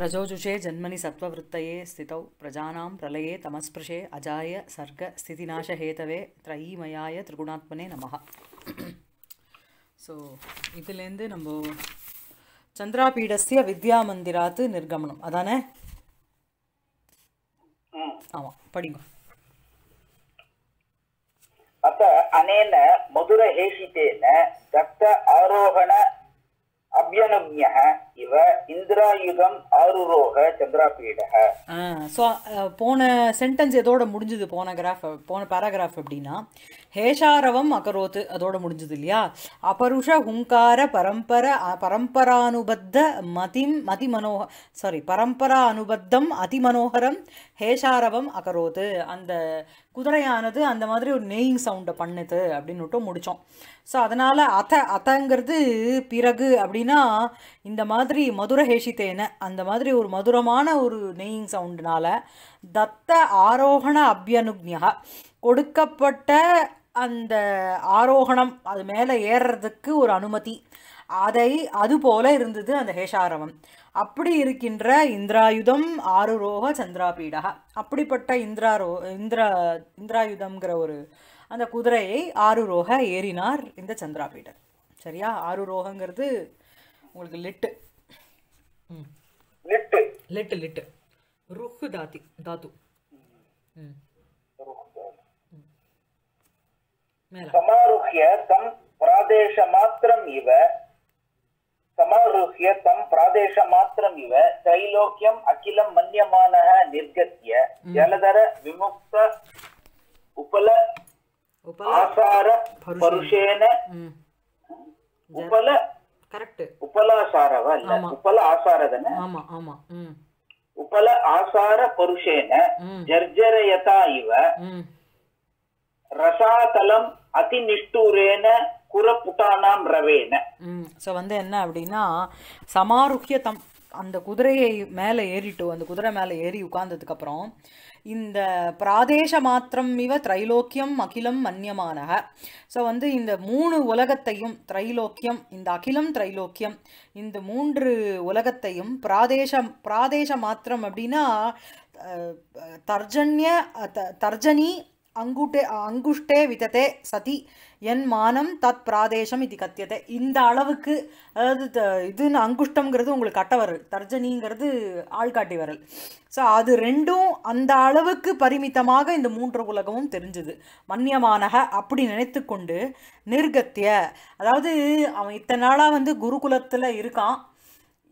रजोजुषे जन्मनि सत्त्ववृत्तये स्थितौ प्रजानां प्रलये तमस्पृशे अजाय सर्गस्थितिनाशहेतवे त्रयीमयाय त्रिगुणात्मने நமகா ஸோ இதுலேருந்து நம்ம சந்திராபீடஸ்திய வித்யா மந்திராத்து நிர்கமனம் அதானே ஆமாம் படிங்க அப்ப அனேன மதுர ஹேஷித்தேன ரத்த ஆரோகண அபியனமிய இவ இந்திராயுகம் ஆருரோக சந்திராபீடக ஸோ போன சென்டென்ஸ் எதோட முடிஞ்சது போன கிராஃப் போன பேராகிராஃப் அப்படின்னா ஹேஷாரவம் அகரோத்து அதோட முடிஞ்சது இல்லையா அபருஷ ஹுங்கார பரம்பர பரம்பரானுபத்த மதிம் மதி மனோக சாரி பரம்பரா அனுபத்தம் அதிமனோகரம் ஹேஷாரவம் அகரோத்து அந்த குதிரையானது அந்த மாதிரி ஒரு நெய்யிங் சவுண்டை பண்ணுது விட்டு முடித்தோம் ஸோ அதனால் அத்த அத்தங்கிறது பிறகு அப்படின்னா இந்த மாதிரி மதுர ஹேஷித்தேன அந்த மாதிரி ஒரு மதுரமான ஒரு நெய்யிங் சவுண்டுனால தத்த ஆரோகண அபியனுக்ஞா கொடுக்கப்பட்ட அந்த ஆரோகணம் அது மேலே ஏறுறதுக்கு ஒரு அனுமதி அதை அதுபோல இருந்தது அந்த ஹேஷாரவம் அப்படி இருக்கின்ற இந்திராயுதம் ரோக சந்திராபீடா அப்படிப்பட்ட இந்திரா ரோ இந்திரா இந்திராயுதம்ங்கிற ஒரு அந்த குதிரையை ரோக ஏறினார் இந்த சந்திராபீடர் சரியா ரோகங்கிறது உங்களுக்கு லிட்டு லிட்டு லிட்டு லிட்டு தாத்தி தாத்து சமாருக்கிய தம் பிரதேச மாத்திரம் இவ சமாருஹ்ய தம் பிராதேச மாத்திரம் இவ தைலோக்கியம் அகிலம் மன்யமானக நிர்கத்திய ஜலதர விமுக்த உபல ஆசார பருஷேன உபல கரெக்ட் உபலாசாரவா இல்ல உபல ஆசாரதன ஆமா ஆமா உபல ஆசார பருஷேன ஜர்ஜரயதா இவ ரசாதலம் அதிநிஷ்டூரேன குரப்புட்டானாம் ரவேன ஸோ வந்து என்ன அப்படின்னா சமாருக்கிய தம் அந்த குதிரையை மேலே ஏறிட்டு அந்த குதிரை மேலே ஏறி உட்கார்ந்ததுக்கப்புறம் இந்த பிராதேச மாத்திரம் இவ திரைலோக்கியம் அகிலம் மன்யமான ஸோ வந்து இந்த மூணு உலகத்தையும் திரைலோக்கியம் இந்த அகிலம் திரைலோக்கியம் இந்த மூன்று உலகத்தையும் பிராதேச பிராதேச மாத்திரம் அப்படின்னா தர்ஜன்ய தர்ஜனி அங்குட்டே அங்குஷ்டே விதத்தே சதி என் மானம் தத் பிராதேசம் இது கத்தியத்தை இந்த அளவுக்கு அதாவது இதுன்னு அங்குஷ்டம்ங்கிறது உங்களுக்கு கட்டவரல் தர்ஜனிங்கிறது ஆள்காட்டி வரல் ஸோ அது ரெண்டும் அந்த அளவுக்கு பரிமிதமாக இந்த மூன்று உலகமும் தெரிஞ்சுது மன்னியமானக அப்படி நினைத்து கொண்டு நிர்கத்திய அதாவது அவன் இத்தனை நாளாக வந்து குருகுலத்தில் இருக்கான்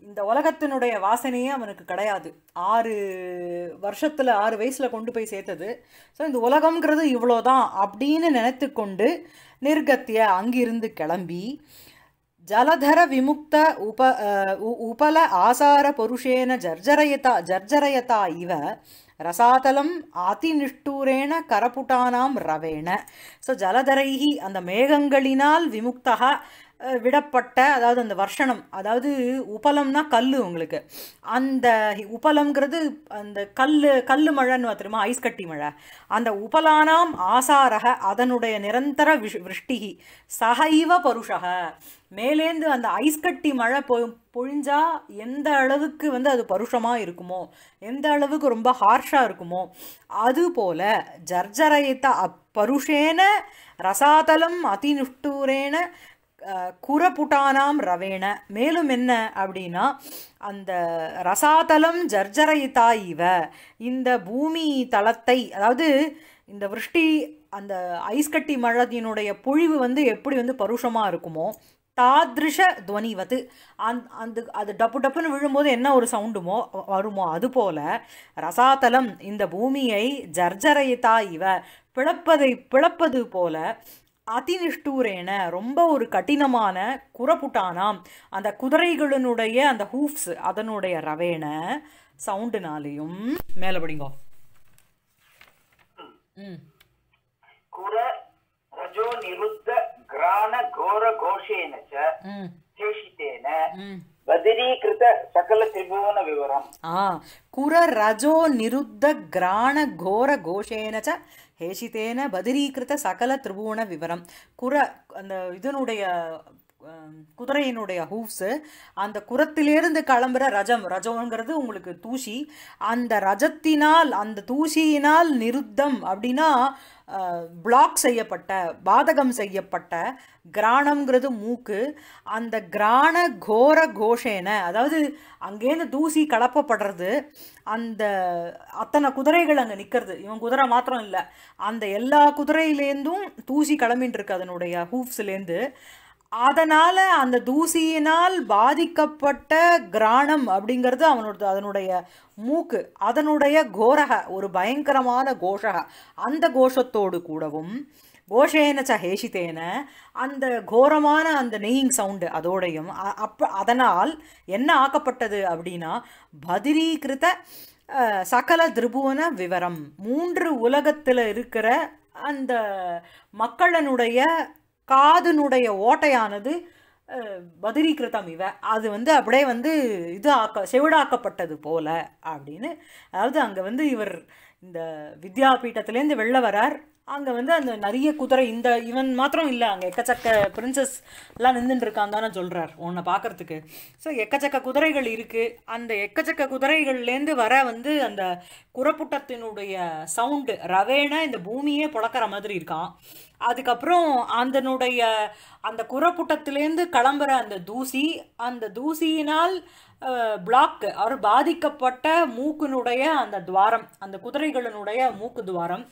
இந்த உலகத்தினுடைய வாசனையே அவனுக்கு கிடையாது ஆறு வருஷத்தில் ஆறு வயசில் கொண்டு போய் சேர்த்தது ஸோ இந்த உலகம்ங்கிறது இவ்வளோ தான் அப்படின்னு நினைத்து கொண்டு நிர்கத்திய அங்கிருந்து கிளம்பி ஜலதர விமுக்த உப உபல ஆசார பொருஷேன ஜர்ஜரயதா ஜர்ஜரயதா இவ ரசாதலம் அதிநிஷ்டூரேன கரப்புட்டானாம் ரவேண ஸோ ஜலதரைகி அந்த மேகங்களினால் விமுக்தா விடப்பட்ட அதாவது அந்த வர்ஷணம் அதாவது உபலம்னா கல் உங்களுக்கு அந்த உபலம்ங்கிறது அந்த கல் கல் மழைன்னு பார்த்துருமா ஐஸ் கட்டி மழை அந்த உபலானாம் ஆசாரக அதனுடைய நிரந்தர விஷ் விருஷ்டிகி சகைவ பருஷக மேலேந்து அந்த ஐஸ் கட்டி மழை பொ பொழிஞ்சா எந்த அளவுக்கு வந்து அது பருஷமாக இருக்குமோ எந்த அளவுக்கு ரொம்ப ஹார்ஷாக இருக்குமோ அதுபோல ஜர்ஜரயித்த அப்பருஷேன ரசாதலம் அதிநுஷ்டூரேன குரபுட்டானாம் ரவேண மேலும் என்ன அப்படின்னா அந்த ரசாதலம் ஜர்ஜரைத்தா இவ இந்த பூமி தளத்தை அதாவது இந்த விருஷ்டி அந்த ஐஸ்கட்டி மழதியினுடைய பொழிவு வந்து எப்படி வந்து பருஷமாக இருக்குமோ தாதிருஷ துவனிவது அந் அந்த அது டப்பு டப்புன்னு விழும்போது என்ன ஒரு சவுண்டுமோ வருமோ அதுபோல ரசாதலம் இந்த பூமியை ஜர்ஜரைத்தா இவ பிளப்பதை பிளப்பது போல அதிநிஷ்டூரேன ரொம்ப ஒரு கடினமான குரப்புட்டானாம் அந்த குதிரைகளினுடைய அந்த ஹூஃப்ஸ் அதனுடைய ரவேன சவுண்டுனாலையும் மேல படிங்கோ குர ரஜோ நிருத்த கிராண கோர கோஷேனச்ச சகல விவரம் ஆ குர ரஜோ நிருத்த கிராண கோர ஹேஷிதேன பதிரீகிருத்த சகல திரிபுவன விவரம் குர அந்த இதனுடைய குதிரையினுடைய ஹூஃப்ஸு அந்த குரத்திலேருந்து கிளம்புற ரஜம் ரஜம்ங்கிறது உங்களுக்கு தூசி அந்த ரஜத்தினால் அந்த தூசியினால் நிருத்தம் அப்படின்னா பிளாக் செய்யப்பட்ட பாதகம் செய்யப்பட்ட கிராணம்ங்கிறது மூக்கு அந்த கிராண கோர கோஷேன அதாவது அங்கேருந்து தூசி கலப்பப்படுறது அந்த அத்தனை குதிரைகள் அங்கே நிற்கிறது இவன் குதிரை மாத்திரம் இல்லை அந்த எல்லா குதிரையிலேருந்தும் தூசி கிளம்பின்னு இருக்கு அதனுடைய ஹூஃப்ஸ்லேருந்து அதனால் அந்த தூசியினால் பாதிக்கப்பட்ட கிராணம் அப்படிங்கிறது அவனோட அதனுடைய மூக்கு அதனுடைய கோரக ஒரு பயங்கரமான கோஷக அந்த கோஷத்தோடு கூடவும் கோஷேன ச ஹேஷித்தேன அந்த கோரமான அந்த நெய்யிங் சவுண்டு அதோடையும் அப்போ அதனால் என்ன ஆக்கப்பட்டது அப்படின்னா பதிரீகிருத்த சகல திரிபுவன விவரம் மூன்று உலகத்தில் இருக்கிற அந்த மக்களனுடைய காதுனுடைய ஓட்டையானது பதிரீகிருத்தம் இவ அது வந்து அப்படியே வந்து இது ஆக்க செவிடாக்கப்பட்டது போல அப்படின்னு அதாவது அங்கே வந்து இவர் இந்த வித்யாபீட்டத்துலேருந்து வெளில வரார் அங்கே வந்து அந்த நிறைய குதிரை இந்த இவன் மாத்திரம் இல்லை அங்கே எக்கச்சக்க பிரின்சஸ் எல்லாம் நின்றுருக்கான் தானே சொல்கிறார் உன்னை பார்க்குறதுக்கு ஸோ எக்கச்சக்க குதிரைகள் இருக்குது அந்த எக்கச்சக்க குதிரைகள்லேருந்து வர வந்து அந்த குரப்புட்டத்தினுடைய சவுண்டு ரவேனா இந்த பூமியே புழக்கிற மாதிரி இருக்கான் அதுக்கப்புறம் அதனுடைய அந்த குரப்புட்டத்துலேருந்து கிளம்புற அந்த தூசி அந்த தூசியினால் பிளாக்கு அவர் பாதிக்கப்பட்ட மூக்கினுடைய அந்த துவாரம் அந்த குதிரைகளினுடைய மூக்கு துவாரம்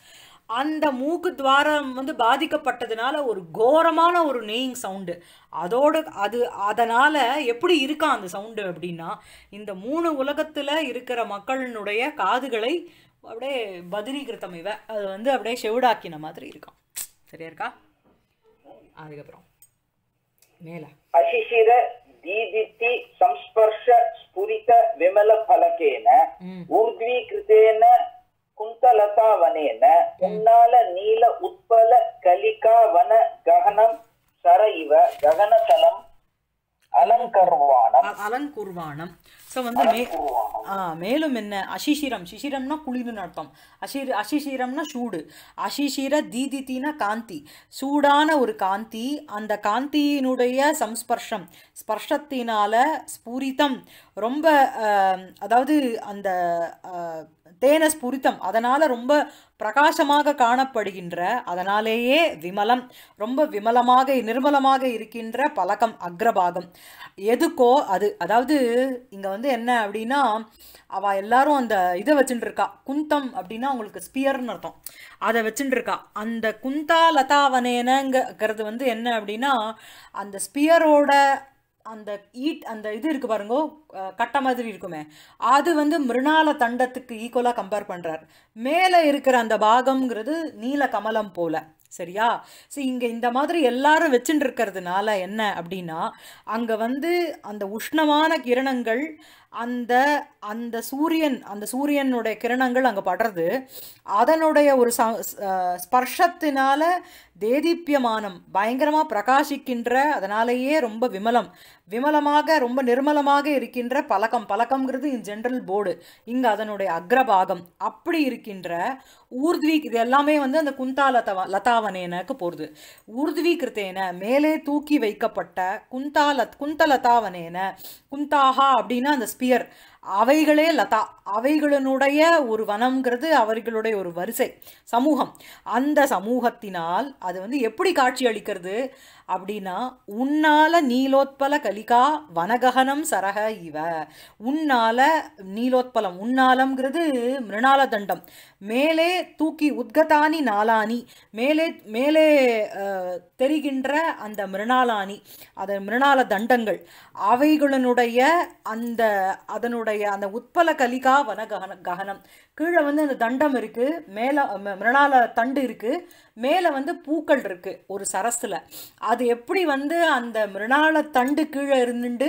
அந்த மூக்கு துவாரம் வந்து பாதிக்கப்பட்டதுனால ஒரு கோரமான ஒரு நெய்யிங் சவுண்டு அதோடு அது அதனால் எப்படி இருக்கா அந்த சவுண்டு அப்படின்னா இந்த மூணு உலகத்தில் இருக்கிற மக்களினுடைய காதுகளை அப்படியே பதிரீகிருத்தம் இவ அது வந்து அப்படியே செவிடாக்கின மாதிரி இருக்கும் சரியா இருக்கா அதுக்கப்புறம் மேல அசிசிர தீதித்தி சம்ஸ்பர்ஷ ஸ்புரித விமல பலகேன ऊर्ध्वीकृतेन குந்தலதா உன்னால நீல உத்பல கலிகா ககனம் சர இவ ககனதலம் அலங்கர்வானம் அலங்குர்வானம் ஸோ வந்து மே மேலும் என்ன அசிஷிரம் சிசிரம்னா குளிர்னு அர்த்தம் அசிர் அசிஷிரம்னா சூடு அசிஷிர தீதித்தினா காந்தி சூடான ஒரு காந்தி அந்த காந்தியினுடைய சம்ஸ்பர்ஷம் ஸ்பர்ஷத்தினால ஸ்பூரித்தம் ரொம்ப அதாவது அந்த தேன ஸ்புரித்தம் அதனால் ரொம்ப பிரகாசமாக காணப்படுகின்ற அதனாலேயே விமலம் ரொம்ப விமலமாக நிர்மலமாக இருக்கின்ற பழக்கம் அக்ரபாகம் எதுக்கோ அது அதாவது இங்கே வந்து என்ன அப்படின்னா அவள் எல்லாரும் அந்த இதை வச்சுட்டு இருக்கா குந்தம் அப்படின்னா அவங்களுக்கு ஸ்பியர்னு அர்த்தம் அதை வச்சுட்டு இருக்கா அந்த குந்தா லதாவனேனங்கிறது வந்து என்ன அப்படின்னா அந்த ஸ்பியரோட அந்த ஈட் அந்த இது இருக்கு பாருங்க கட்டை மாதிரி இருக்குமே அது வந்து மிருணால தண்டத்துக்கு ஈக்குவலாக கம்பேர் பண்ணுறார் மேலே இருக்கிற அந்த பாகம்ங்கிறது நீல கமலம் போல சரியா ஸோ இங்கே இந்த மாதிரி எல்லாரும் வச்சுட்டு இருக்கிறதுனால என்ன அப்படின்னா அங்கே வந்து அந்த உஷ்ணமான கிரணங்கள் அந்த அந்த சூரியன் அந்த சூரியனுடைய கிரணங்கள் அங்கே படுறது அதனுடைய ஒரு ச ஸ்பர்ஷத்தினால தேதீப்பியமானம் பயங்கரமாக பிரகாசிக்கின்ற அதனாலேயே ரொம்ப விமலம் விமலமாக ரொம்ப நிர்மலமாக இருக்கின்ற பழக்கம் பழக்கம்ங்கிறது இன் ஜென்ரல் போர்டு இங்கே அதனுடைய அக்ரபாகம் அப்படி இருக்கின்ற ஊர்த்விக் இது எல்லாமே வந்து அந்த குந்தா லதா லதாவனேனக்கு போகிறது ஊர்த்வி கிருத்தேன மேலே தூக்கி வைக்கப்பட்ட குந்தா லத் குந்தலதாவனேன குந்தாஹா அப்படின்னா அந்த ஸ்பியர் அவைகளே லதா அவைகளினுடைய ஒரு வனம்ங்கிறது அவர்களுடைய ஒரு வரிசை சமூகம் அந்த சமூகத்தினால் அது வந்து எப்படி காட்சி அளிக்கிறது அப்படின்னா உன்னால நீலோத்பல கலிகா வனககனம் சரக இவ உன்னால நீலோத்பலம் உன்னாலம்ங்கிறது மிருணால தண்டம் மேலே தூக்கி உத்கதானி நாளானி மேலே மேலே தெரிகின்ற அந்த மிருணாலானி அந்த மிருணால தண்டங்கள் அவைகளினுடைய அந்த அதனுடைய அந்த உத்பல கலிகா வனகன ககனம் கீழே வந்து அந்த தண்டம் இருக்குது மேலே மிருணால தண்டு இருக்குது மேலே வந்து பூக்கள் இருக்குது ஒரு சரஸில் அது எப்படி வந்து அந்த மிருணால தண்டு கீழே இருந்துட்டு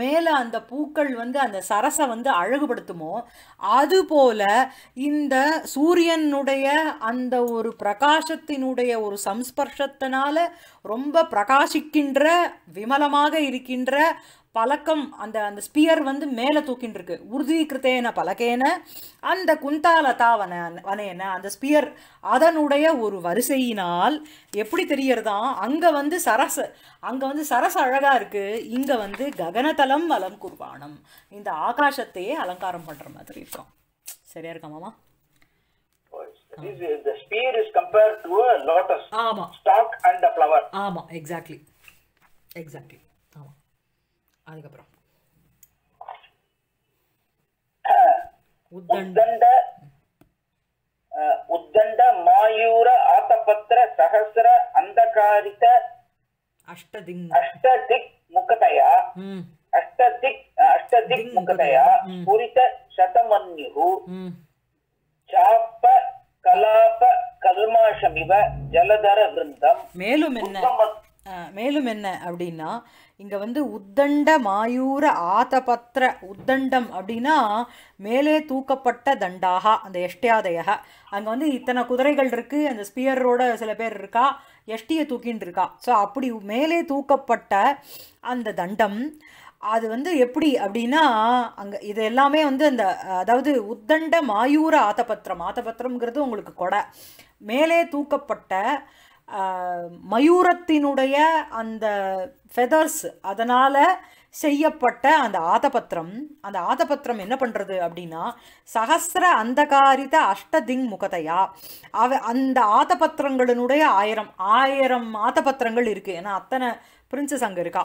மேலே அந்த பூக்கள் வந்து அந்த சரசை வந்து அழகுபடுத்துமோ அதுபோல இந்த சூரியனுடைய அந்த ஒரு பிரகாசத்தினுடைய ஒரு சம்ஸ்பர்ஷத்தினால ரொம்ப பிரகாசிக்கின்ற விமலமாக இருக்கின்ற பழக்கம் அந்த அந்த ஸ்பியர் வந்து மேலே தூக்கின்னு இருக்கு உறுதிக்கிருத்தேன பழகேன அந்த குந்தாலதா வன வனையன அந்த ஸ்பியர் அதனுடைய ஒரு வரிசையினால் எப்படி தெரியறதா அங்கே வந்து சரச அங்கே வந்து சரச அழகாக இருக்குது இங்கே வந்து ககனதலம் வலம் குர்வானம் இந்த ஆகாசத்தையே அலங்காரம் பண்ணுற மாதிரி இருக்கும் சரியா இருக்கா ஆமா எக்ஸாக்ட்லி எக்ஸாக்ட்லி அதுக்கப்புறம் உத்தண்ட மாயூர ஆத்தபத்திர அந்தகாரித அஷ்டதிங் அஷ்டதிக் முகதயா அஷ்டதிக் அஷ்டதிக் முகதயா புரித சதமன்யு சாப்ப கலாப கல்மாஷமிவ ஜலதர விருந்தம் மேலும் என்ன மேலும் என்ன அப்படின்னா இங்கே வந்து உத்தண்ட மாயூர ஆதபத்திர உத்தண்டம் அப்படின்னா மேலே தூக்கப்பட்ட தண்டாகா அந்த எஷ்டியாதயக அங்கே வந்து இத்தனை குதிரைகள் இருக்குது அந்த ஸ்பியரோட சில பேர் இருக்கா எஷ்டியை தூக்கின்னு இருக்கா ஸோ அப்படி மேலே தூக்கப்பட்ட அந்த தண்டம் அது வந்து எப்படி அப்படின்னா அங்கே இது எல்லாமே வந்து அந்த அதாவது உத்தண்ட மாயூர ஆத்தபத்திரம் ஆத்தபத்திரம்ங்கிறது உங்களுக்கு கொடை மேலே தூக்கப்பட்ட மயூரத்தினுடைய அந்த ஃபெதர்ஸ் அதனால் செய்யப்பட்ட அந்த ஆதபத்திரம் அந்த ஆதபத்திரம் என்ன பண்ணுறது அப்படின்னா சகசிர அந்தகாரித அஷ்டதிங் முகதையா அவ அந்த ஆதபத்திரங்களினுடைய ஆயிரம் ஆயிரம் ஆதபத்திரங்கள் இருக்குது ஏன்னா அத்தனை பிரின்சஸ் அங்கே இருக்கா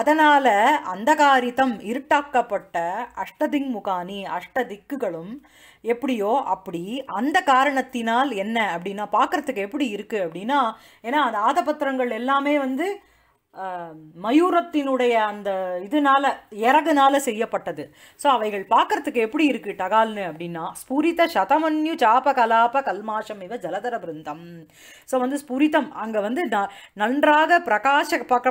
அதனால் அந்தகாரிதம் இருட்டாக்கப்பட்ட அஷ்டதிங்முகாணி அஷ்ட திக்குகளும் எப்படியோ அப்படி அந்த காரணத்தினால் என்ன அப்படின்னா பார்க்குறதுக்கு எப்படி இருக்குது அப்படின்னா ஏன்னா அந்த ஆதபத்திரங்கள் எல்லாமே வந்து மயூரத்தினுடைய அந்த இதனால இறகுனால செய்யப்பட்டது ஸோ அவைகள் பார்க்கறதுக்கு எப்படி இருக்கு டகால்னு அப்படின்னா ஸ்பூரித சதமன்யு சாப கலாப கல்மாஷம் இவ ஜலதர பிருந்தம் ஸோ வந்து ஸ்புரிதம் அங்கே வந்து நன்றாக பிரகாஷ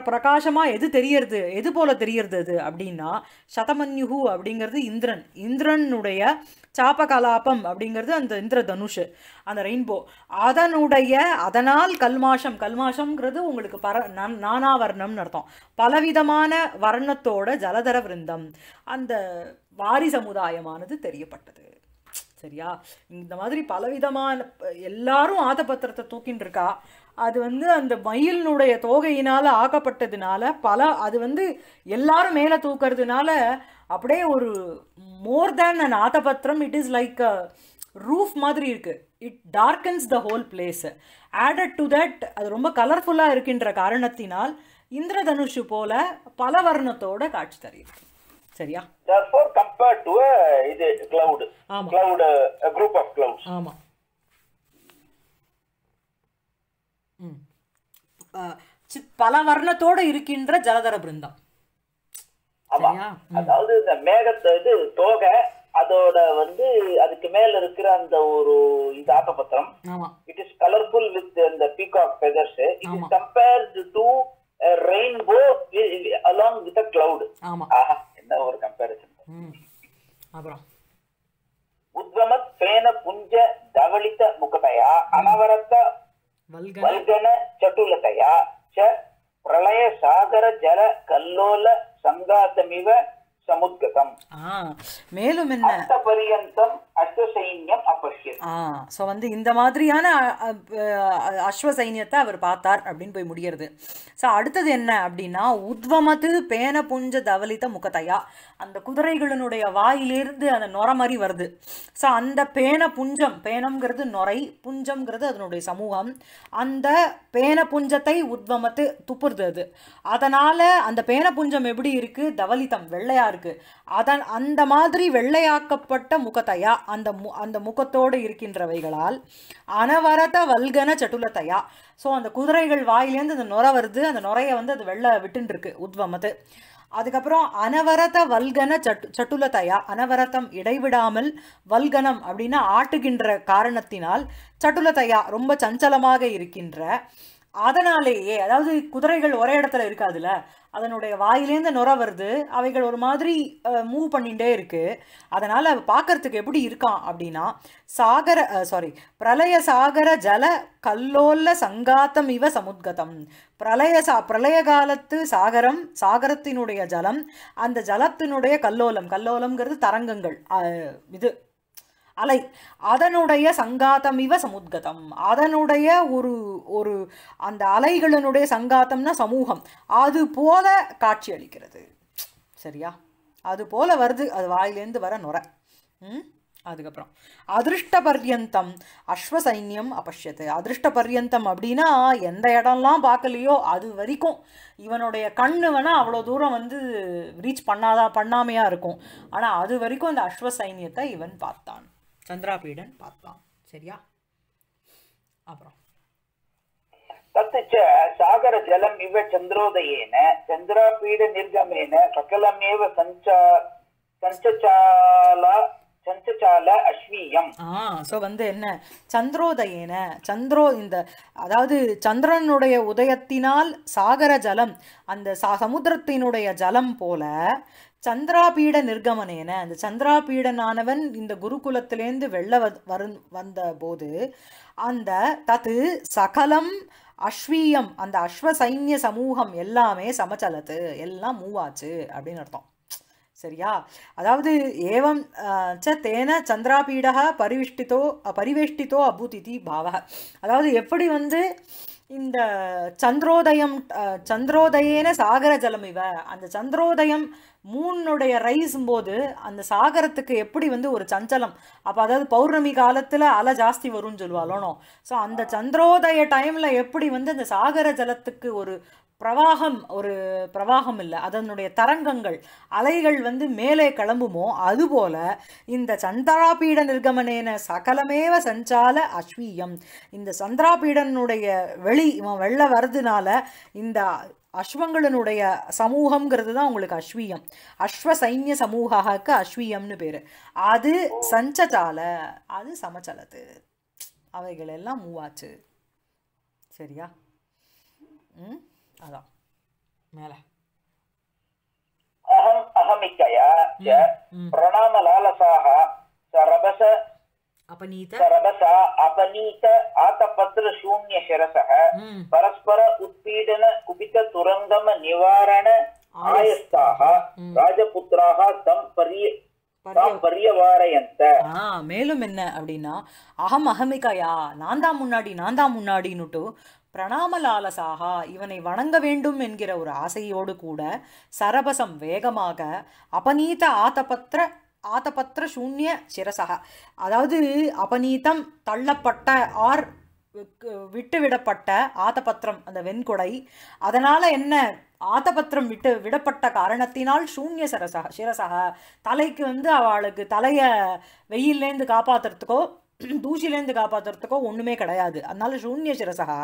பிரகாசமாக எது தெரியறது எது போல தெரியறது அது அப்படின்னா சதமன்யுகு அப்படிங்கிறது இந்திரன் இந்திரனுடைய சாப கலாபம் அப்படிங்கிறது அந்த இந்திர தனுஷு அந்த ரெயின்போ அதனுடைய அதனால் கல்மாஷம் கல்மாஷம்ங்கிறது உங்களுக்கு பர நானா வர்ணம்னு அர்த்தம் பலவிதமான வர்ணத்தோட ஜலதர விருந்தம் அந்த வாரி சமுதாயமானது தெரியப்பட்டது சரியா இந்த மாதிரி பலவிதமான எல்லாரும் ஆதபத்திரத்தை தூக்கின்னு இருக்கா அது வந்து அந்த மயிலினுடைய தோகையினால் ஆக்கப்பட்டதுனால பல அது வந்து எல்லாரும் மேலே தூக்கிறதுனால அப்படியே ஒரு மோர் தேன் அண்ட் ஆதபத்திரம் it is like a roof மாதிரி இருக்குது it darkens the whole place added to that அது ரொம்ப கலர்ஃபுல்லாக இருக்கின்ற காரணத்தினால் இந்திரதனுஷு போல பல வர்ணத்தோட காட்சி தருகிறது சரியா therefore compared to இது ஆமா. cloud a group of clouds பல வர்ணத்தோட இருக்கின்ற ஜலதர பிருந்தம் ஆமா அதாவது இந்த மேகத்தை இது தோகை அதோட வந்து அதுக்கு மேல இருக்கிற அந்த ஒரு இது ஆக்கபத்திரம் இட் இஸ் கலர்ஃபுல் வித் அந்த peacock feathers it is compared to rainbow along with cloud ஆஹா என்ன ஒரு கம்பேரிசன் அப்புறம் உத்வமத் பேன புஞ்ச தவளித்த முகதையா அனவரத்த வல்கன சட்டுலதையா ச பிரளய சாகர ஜல கல்லோல சங்காதமிவ சமுத்கதம் மேலும் என்ன பரியந்தம் ஸோ வந்து இந்த மாதிரியான அஸ்வ சைன்யத்தை அவர் பார்த்தார் அப்படின்னு போய் முடிகிறது ஸோ அடுத்தது என்ன அப்படின்னா உத்வமது பேன புஞ்ச தவலித்த முகத்தையா அந்த குதிரைகளினுடைய வாயிலிருந்து அந்த நுர மாதிரி வருது ஸோ அந்த பேன புஞ்சம் பேனம்ங்கிறது நுரை புஞ்சம்ங்கிறது அதனுடைய சமூகம் அந்த பேன புஞ்சத்தை உத்வமத்து துப்புறது அது அதனால் அந்த பேன புஞ்சம் எப்படி இருக்குது தவலித்தம் வெள்ளையாக இருக்குது அதன் அந்த மாதிரி வெள்ளையாக்கப்பட்ட முகத்தையா அந்த மு அந்த முகத்தோடு இருக்கின்றவைகளால் அனவரத வல்கன சட்டுலத்தையா ஸோ அந்த குதிரைகள் வாயிலேருந்து அந்த நுர வருது அந்த நுரையை வந்து அது வெள்ளை விட்டுருக்கு உத்வமது அதுக்கப்புறம் அனவரத வல்கன சட்டு சட்டுலத்தையா அனவரதம் இடைவிடாமல் வல்கனம் அப்படின்னா ஆட்டுகின்ற காரணத்தினால் சட்டுலத்தையா ரொம்ப சஞ்சலமாக இருக்கின்ற அதனாலேயே அதாவது குதிரைகள் ஒரே இடத்துல இருக்காதுல்ல அதனுடைய வாயிலேருந்து நுர வருது அவைகள் ஒரு மாதிரி மூவ் பண்ணிகிட்டே இருக்குது அதனால் பார்க்கறதுக்கு எப்படி இருக்கான் அப்படின்னா சாகர சாரி பிரளய சாகர ஜல கல்லோல்ல சங்காத்தம் இவ சமுத்கதம் பிரளய சா பிரளய காலத்து சாகரம் சாகரத்தினுடைய ஜலம் அந்த ஜலத்தினுடைய கல்லோலம் கல்லோலம்ங்கிறது தரங்கங்கள் இது அலை அதனுடைய சங்காத்தம் இவ சமுத்கதம் அதனுடைய ஒரு ஒரு அந்த அலைகளினுடைய சங்காத்தம்னா சமூகம் அது போல காட்சியளிக்கிறது சரியா அது போல வருது அது வாயிலேருந்து வர நுரை அதுக்கப்புறம் அதிருஷ்ட பர்யந்தம் அஸ்வசைன்யம் சைன்யம் அபஷ்யத்து அதிருஷ்ட பர்யந்தம் அப்படின்னா எந்த இடம்லாம் பார்க்கலையோ அது வரைக்கும் இவனுடைய கண்ணு வேணால் அவ்வளோ தூரம் வந்து ரீச் பண்ணாதான் பண்ணாமையாக இருக்கும் ஆனால் அது வரைக்கும் அந்த அஸ்வசைன்யத்தை சைன்யத்தை இவன் பார்த்தான் சந்திராபீடன் பார்க்கலாம் சரியா அப்புறம் தத்துச்ச சாகர ஜலம் இவ சந்திரோதயேன சந்திராபீட நிர்கமேன சகலமேவ அஸ்வீயம் வந்து என்ன சந்திரோதயேன சந்திரோ இந்த அதாவது சந்திரனுடைய உதயத்தினால் சாகர ஜலம் அந்த சா சமுத்திரத்தினுடைய ஜலம் போல சந்திராபீட நிர்கமனேன அந்த சந்திராபீடனானவன் இந்த குருகுலத்திலேருந்து வெள்ள வரு வந்த போது அந்த தத்து சகலம் அஸ்வீயம் அந்த அஸ்வ சைன்ய சமூகம் எல்லாமே சமச்சலத்து எல்லாம் மூவாச்சு அப்படின்னு அர்த்தம் சரியா அதாவது ஏவம் ச தேன சந்திராபீட பரிவிஷ்டித்தோ பரிவேஷ்டித்தோ அபூதிதி பாவ அதாவது எப்படி வந்து இந்த சந்திரோதயம் சந்திரோதயேன சாகர ஜலம் இவ அந்த சந்திரோதயம் மூணுடைய ரைஸும் போது அந்த சாகரத்துக்கு எப்படி வந்து ஒரு சஞ்சலம் அப்போ அதாவது பௌர்ணமி காலத்தில் அலை ஜாஸ்தி வரும்னு சொல்லுவாளோனோ ஸோ அந்த சந்திரோதய டைமில் எப்படி வந்து அந்த சாகர ஜலத்துக்கு ஒரு பிரவாகம் ஒரு பிரவாகம் இல்லை அதனுடைய தரங்கங்கள் அலைகள் வந்து மேலே கிளம்புமோ அதுபோல இந்த சந்திராபீட நிர்கமனேன சகலமேவ சஞ்சால அஸ்வீயம் இந்த சந்திராபீடனுடைய வெளி இவன் வெள்ள வருதுனால இந்த அஸ்வங்களுடைய சமூகம்ங்கிறது தான் உங்களுக்கு அஸ்வீயம் அஸ்வ சைன்ய சமூகாக்கு அஸ்வீயம்னு பேர் அது சஞ்சதால அது சமச்சலத்து அவைகள் எல்லாம் மூவாச்சு சரியா ம் அதான் மேலே அகமிக்கயா பிரணாம லாலசாக சரபச அபநீத सरलता अपनीत ஆத்தபத்ர शून्य शरसः परस्पर उत्पीडन कुपित तुरंगम निवारण आयस्ताः राजपुत्राः तम पर्य மேலும் என்ன அப்படின்னா அகம் அகமிகையா நான் தான் முன்னாடி நான் தான் முன்னாடின்னுட்டு பிரணாமலாலசாகா இவனை வணங்க வேண்டும் என்கிற ஒரு ஆசையோடு கூட சரபசம் வேகமாக அபநீத ஆத்தபத்திர ஆதபத்திர சூன்ய சிரசக அதாவது அபநீதம் தள்ளப்பட்ட ஆர் விட்டுவிடப்பட்ட ஆதபத்திரம் அந்த வெண்கொடை அதனால் என்ன ஆதபத்திரம் விட்டு விடப்பட்ட காரணத்தினால் சூன்ய சிரசக சிரசக தலைக்கு வந்து அவளுக்கு தலையை வெயிலேந்து காப்பாற்றுறதுக்கோ தூசிலேருந்து காப்பாற்றுறதுக்கோ ஒன்றுமே கிடையாது அதனால சூன்ய சிரசகா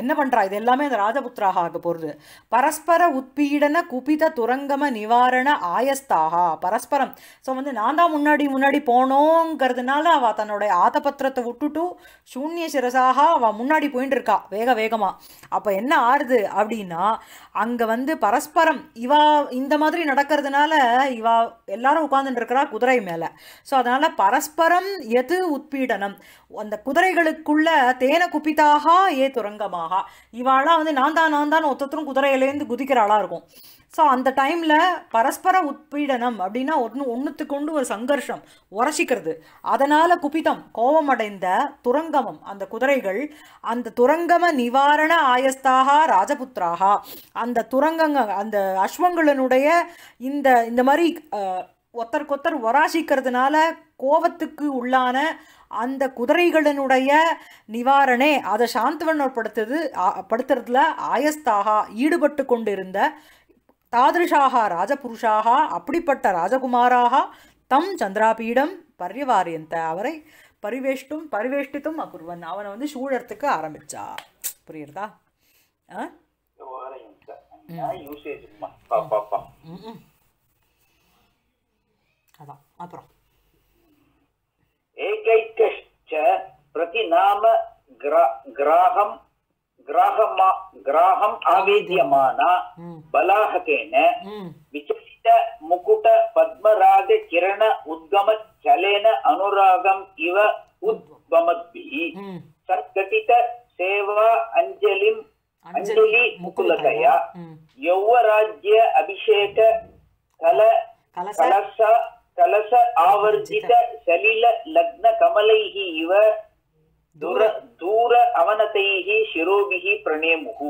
என்ன பண்ணுறா இது எல்லாமே அந்த ராஜபுத்திராக ஆக போகிறது பரஸ்பர உட்பீடன குபித துரங்கம நிவாரண ஆயஸ்தாகா பரஸ்பரம் ஸோ வந்து நான் தான் முன்னாடி முன்னாடி போனோங்கிறதுனால அவள் தன்னுடைய ஆதபத்திரத்தை விட்டுட்டு சூன்ய சிரசாக அவள் முன்னாடி போயின்னு இருக்கா வேக வேகமாக அப்போ என்ன ஆறுது அப்படின்னா அங்கே வந்து பரஸ்பரம் இவா இந்த மாதிரி நடக்கிறதுனால இவா எல்லாரும் உட்காந்துட்டு இருக்கிறா குதிரை மேலே ஸோ அதனால் பரஸ்பரம் எது உட்பீடனம் அந்த குதிரைகளுக்குள்ள தேன குப்பிதாக ஏ துரங்கமாக இவாளா வந்து நான் தான் நான் தான் ஒத்தத்தரும் குதிரையிலேருந்து குதிக்கிறாளாக இருக்கும் ஸோ அந்த டைமில் பரஸ்பர உட்பீடனம் அப்படின்னா ஒன்று ஒன்றுத்துக்கு கொண்டு ஒரு சங்கர்ஷம் உரசிக்கிறது அதனால் குபிதம் கோபமடைந்த துரங்கமம் அந்த குதிரைகள் அந்த துரங்கம நிவாரண ஆயஸ்தாக ராஜபுத்திராக அந்த துரங்கங்க அந்த அஸ்வங்களனுடைய இந்த இந்த மாதிரி கொத்தர் ஒராசிக்கிறதுனால கோவத்துக்கு உள்ளான அந்த குதிரைகளினுடைய நிவாரணே அதை படுத்தது படுத்துறதுல ஆயஸ்தாக ஈடுபட்டு கொண்டிருந்த தாதிருஷாக ராஜபுருஷாக அப்படிப்பட்ட ராஜகுமாராக தம் சந்திராபீடம் பர்யவாரியந்த அவரை பரிவேஷ்டும் பரிவேஷ்டித்தும் அகுர்வன் அவனை வந்து சூழறதுக்கு ஆரம்பிச்சா புரியுறதா அதான் அப்புறம் ஏகைக்கஷ்ட பிரதிநாம கிராகம் கிராகமா கிராகம் ஆவேத்யமான பலாஹகேன விசரித முகுட பத்மராக கிரண உத்கம சலேன அனுராகம் இவ உத்வமத்பி சர்கட்டித சேவா அஞ்சலிம் அஞ்சலி முகுலதயா யௌவராஜ்ய அபிஷேக கல கலச कलश आवर्जित सलिल लग्न कमलैः इव துர தூர அவனத்தைஹி ஷிரோபிஹி பிரணேமுகு